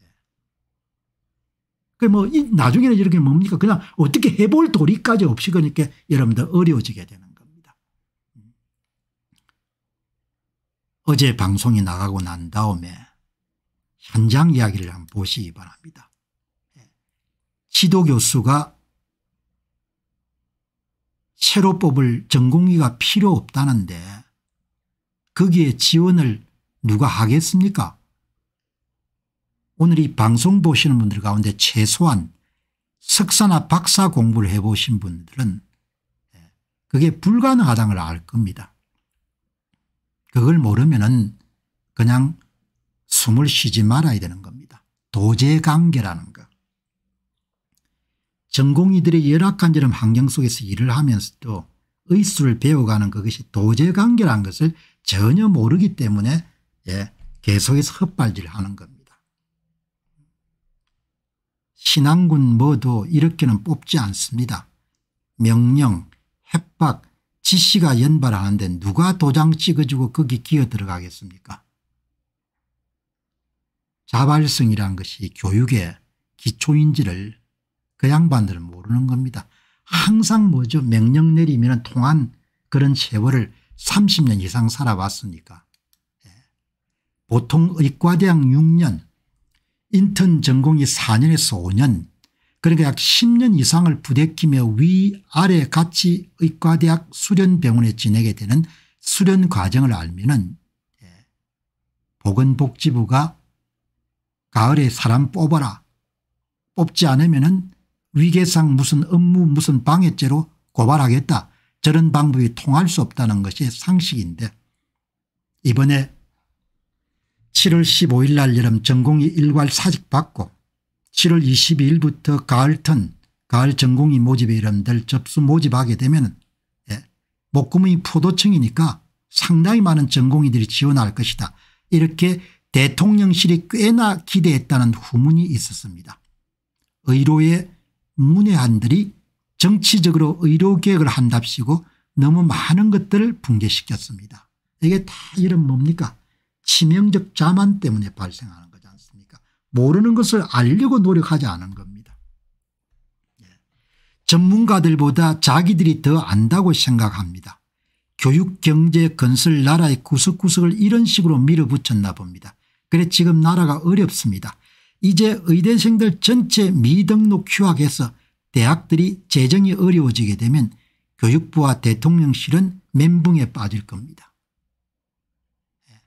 Speaker 1: 예. 그뭐 나중에는 이렇게 뭡니까 그냥 어떻게 해볼 도리까지 없이 그러니까 여러분들 어려워지게 되는 음. 어제 방송이 나가고 난 다음에 현장 이야기를 한번 보시기 바랍니다. 예. 지도 교수가 새로 뽑을 전공의가 필요 없다는데 거기에 지원을 누가 하겠습니까? 오늘 이 방송 보시는 분들 가운데 최소한 석사나 박사 공부를 해보신 분들은 예, 그게 불가능하다는 걸 알 겁니다. 그걸 모르면 은 그냥 숨을 쉬지 말아야 되는 겁니다. 도제관계라는 것. 전공의들의 열악한 저런 환경 속에서 일을 하면서도 의술을 배워가는 그것이 도제관계라는 것을 전혀 모르기 때문에 예, 계속해서 헛발질하는 을 겁니다. 신앙군 뭐도 이렇게는 뽑지 않습니다. 명령, 협박, 지시가 연발하는데 누가 도장 찍어주고 거기 기어 들어가겠습니까 자발성이란 것이 교육의 기초인지를 그 양반들은 모르는 겁니다. 항상 뭐죠 명령 내리면 통한 그런 세월을 30년 이상 살아왔으니까 예. 보통 의과대학 6년 인턴 전공이 4년에서 5년 그러니까 약 10년 이상을 부대끼며 위아래 같이 의과대학 수련병원에 지내게 되는 수련 과정을 알면 은 예. 보건복지부가 가을에 사람 뽑아라. 뽑지 않으면 은 위계상 무슨 업무 무슨 방해죄로 고발하겠다. 저런 방법이 통할 수 없다는 것이 상식인데 이번에 7월 15일 날 여름 전공이 일괄 사직받고 7월 22일부터 가을턴 가을 전공이 모집에 이름들 접수 모집하게 되면 예, 목구멍이 포도청이니까 상당히 많은 전공이들이 지원할 것이다. 이렇게 대통령실이 꽤나 기대했다는 후문이 있었습니다. 의료의 문외한들이 정치적으로 의료개혁을 한답시고 너무 많은 것들을 붕괴시켰습니다. 이게 다 이런 뭡니까 치명적 자만 때문에 발생하는 거지 않습니까 모르는 것을 알려고 노력하지 않은 겁니다. 예. 전문가들보다 자기들이 더 안다고 생각합니다. 교육 경제 건설 나라의 구석구석을 이런 식으로 밀어붙였나 봅니다. 그래 지금 나라가 어렵습니다. 이제 의대생들 전체 미등록 휴학해서 대학들이 재정이 어려워지게 되면 교육부와 대통령실은 멘붕에 빠질 겁니다. 예.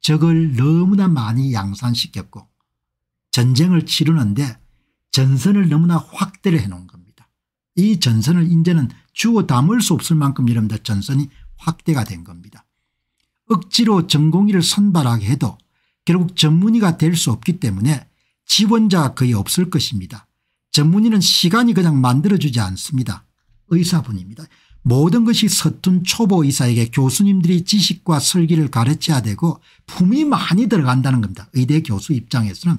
Speaker 1: 적을 너무나 많이 양산시켰고 전쟁을 치르는데 전선을 너무나 확대를 해놓은 겁니다. 이 전선을 이제는 주고 담을 수 없을 만큼 여러분들 전선이 확대가 된 겁니다. 억지로 전공의를 선발하게 해도 결국 전문의가 될 수 없기 때문에 지원자가 거의 없을 것입니다. 전문의는 시간이 그냥 만들어주지 않습니다. 의사분입니다. 모든 것이 서툰 초보 의사에게 교수님들이 지식과 설기를 가르쳐야 되고 품이 많이 들어간다는 겁니다. 의대 교수 입장에서는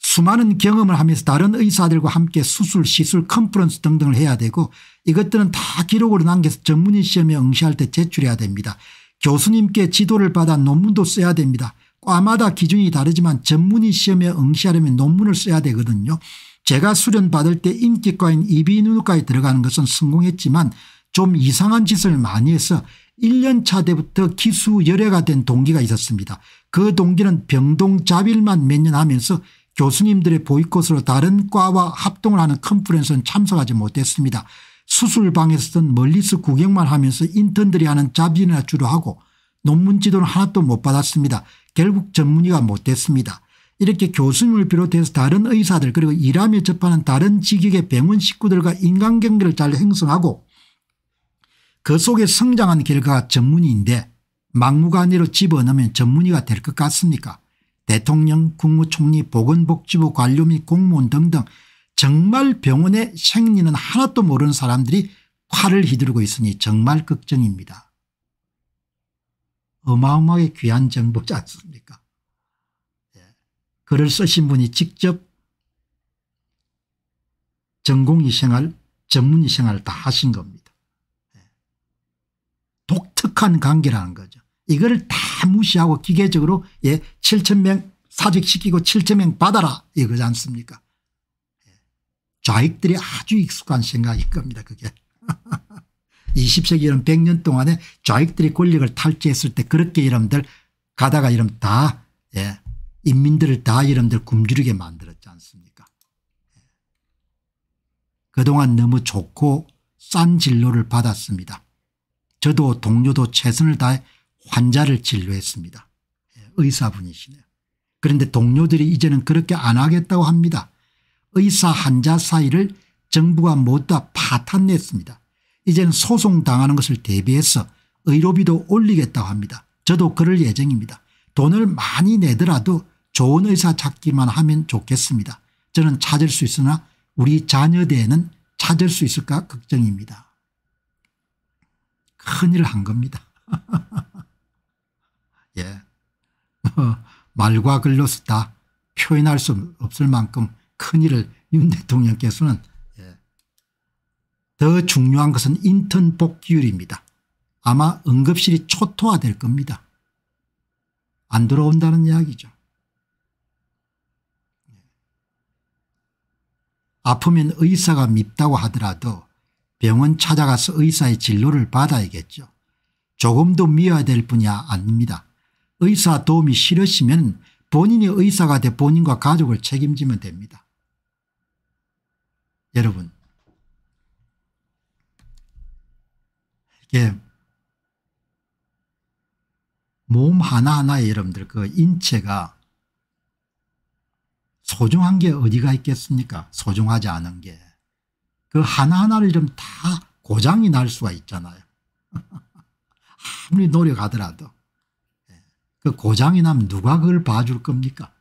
Speaker 1: 수많은 경험을 하면서 다른 의사들과 함께 수술 시술 컨퍼런스 등등을 해야 되고 이것들은 다 기록으로 남겨서 전문의 시험에 응시할 때 제출해야 됩니다. 교수님께 지도를 받아 논문도 써야 됩니다. 과마다 기준이 다르지만 전문의 시험에 응시하려면 논문을 써야 되거든요. 제가 수련받을 때 인기과인 이비인후과에 들어가는 것은 성공했지만 좀 이상한 짓을 많이 해서 1년차 때부터 기수열애가 된 동기가 있었습니다. 그 동기는 병동잡일만 몇 년 하면서 교수님들의 보이콧으로 다른 과와 합동을 하는 컨퍼런스는 참석하지 못했습니다. 수술방에서든 멀리서 구경만 하면서 인턴들이 하는 잡지나 주로 하고 논문 지도는 하나도 못 받았습니다. 결국 전문의가 못 됐습니다. 이렇게 교수님을 비롯해서 다른 의사들 그리고 일하며 접하는 다른 직역의 병원 식구들과 인간관계를 잘 형성하고 그 속에 성장한 결과가 전문의인데 막무가내로 집어넣으면 전문의가 될 것 같습니까 대통령 국무총리 보건복지부 관료 및 공무원 등등 정말 병원의 생리는 하나도 모르는 사람들이 칼을 휘두르고 있으니 정말 걱정입니다. 어마어마하게 귀한 정보지 않습니까 예. 글을 쓰신 분이 직접 전공이 생활 전문이 생활을 다 하신 겁니다. 예. 독특한 관계라는 거죠. 이걸 다 무시하고 기계적으로 예, 7천 명 사직시키고 7천 명 받아라 이거지 않습니까 좌익들이 아주 익숙한 생각일 겁니다. 그게. 20세기 이 100년 동안에 좌익들이 권력을 탈취했을 때 그렇게 이름들 가다가 이름 다 예, 인민들을 다 이름들 굶주리게 만들었지 않습니까 예. 그동안 너무 좋고 싼진로를 받았습니다. 저도 동료도 최선을 다해 환자를 진료했습니다. 예, 의사분이시네요. 그런데 동료들이 이제는 그렇게 안 하겠다고 합니다. 의사 환자 사이를 정부가 모두 파탄냈습니다. 이제는 소송당하는 것을 대비해서 의료비도 올리겠다고 합니다. 저도 그럴 예정입니다. 돈을 많이 내더라도 좋은 의사 찾기만 하면 좋겠습니다. 저는 찾을 수 있으나 우리 자녀대에는 찾을 수 있을까 걱정입니다. 큰일 한 겁니다. 예. 말과 글로 쓰다 표현할 수 없을 만큼 큰일을 윤 대통령께서는 예, 더 중요한 것은 인턴 복귀율입니다. 아마 응급실이 초토화될 겁니다. 안 들어온다는 이야기죠. 아프면 의사가 밉다고 하더라도 병원 찾아가서 의사의 진료를 받아야겠죠. 조금도 미워될 뿐이 아닙니다. 의사 도움이 싫으시면 본인이 의사가 돼 본인과 가족을 책임지면 됩니다. 여러분, 이게 몸 하나하나에 여러분들 그 인체가 소중한 게 어디가 있겠습니까? 소중하지 않은 게. 그 하나하나를 좀 다 고장이 날 수가 있잖아요. 아무리 노력하더라도. 예. 그 고장이 나면 누가 그걸 봐줄 겁니까?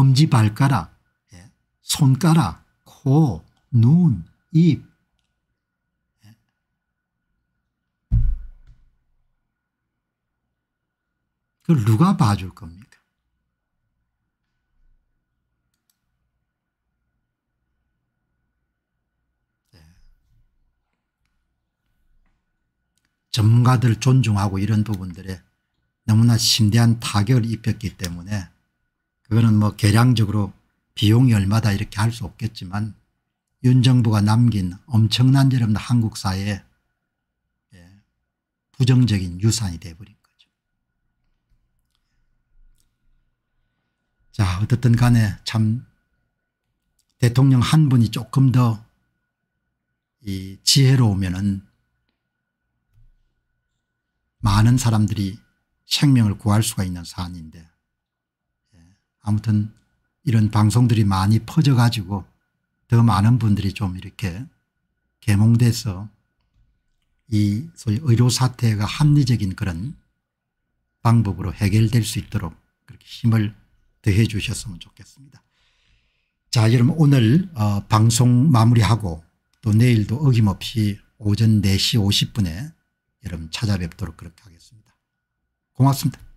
Speaker 1: 엄지발가락, 예, 손가락, 코, 눈, 입. 예. 그걸 누가 봐줄 겁니까? 예. 전문가들 존중하고 이런 부분들에 너무나 심대한 타격을 입혔기 때문에 그거는 뭐 계량적으로 비용이 얼마다 이렇게 할 수 없겠지만 윤 정부가 남긴 엄청난 여러분 한국 사회에 예, 부정적인 유산이 돼버린 거죠. 자 어떻든 간에 참 대통령 한 분이 조금 더 이 지혜로우면은 많은 사람들이 생명을 구할 수가 있는 사안인데 아무튼 이런 방송들이 많이 퍼져가지고 더 많은 분들이 좀 이렇게 개몽돼서 이 소위 의료사태가 합리적인 그런 방법으로 해결될 수 있도록 그렇게 힘을 더해 주셨으면 좋겠습니다. 자 여러분 오늘 어, 방송 마무리하고 또 내일도 어김없이 오전 4시 50분에 여러분 찾아뵙도록 그렇게 하겠습니다. 고맙습니다.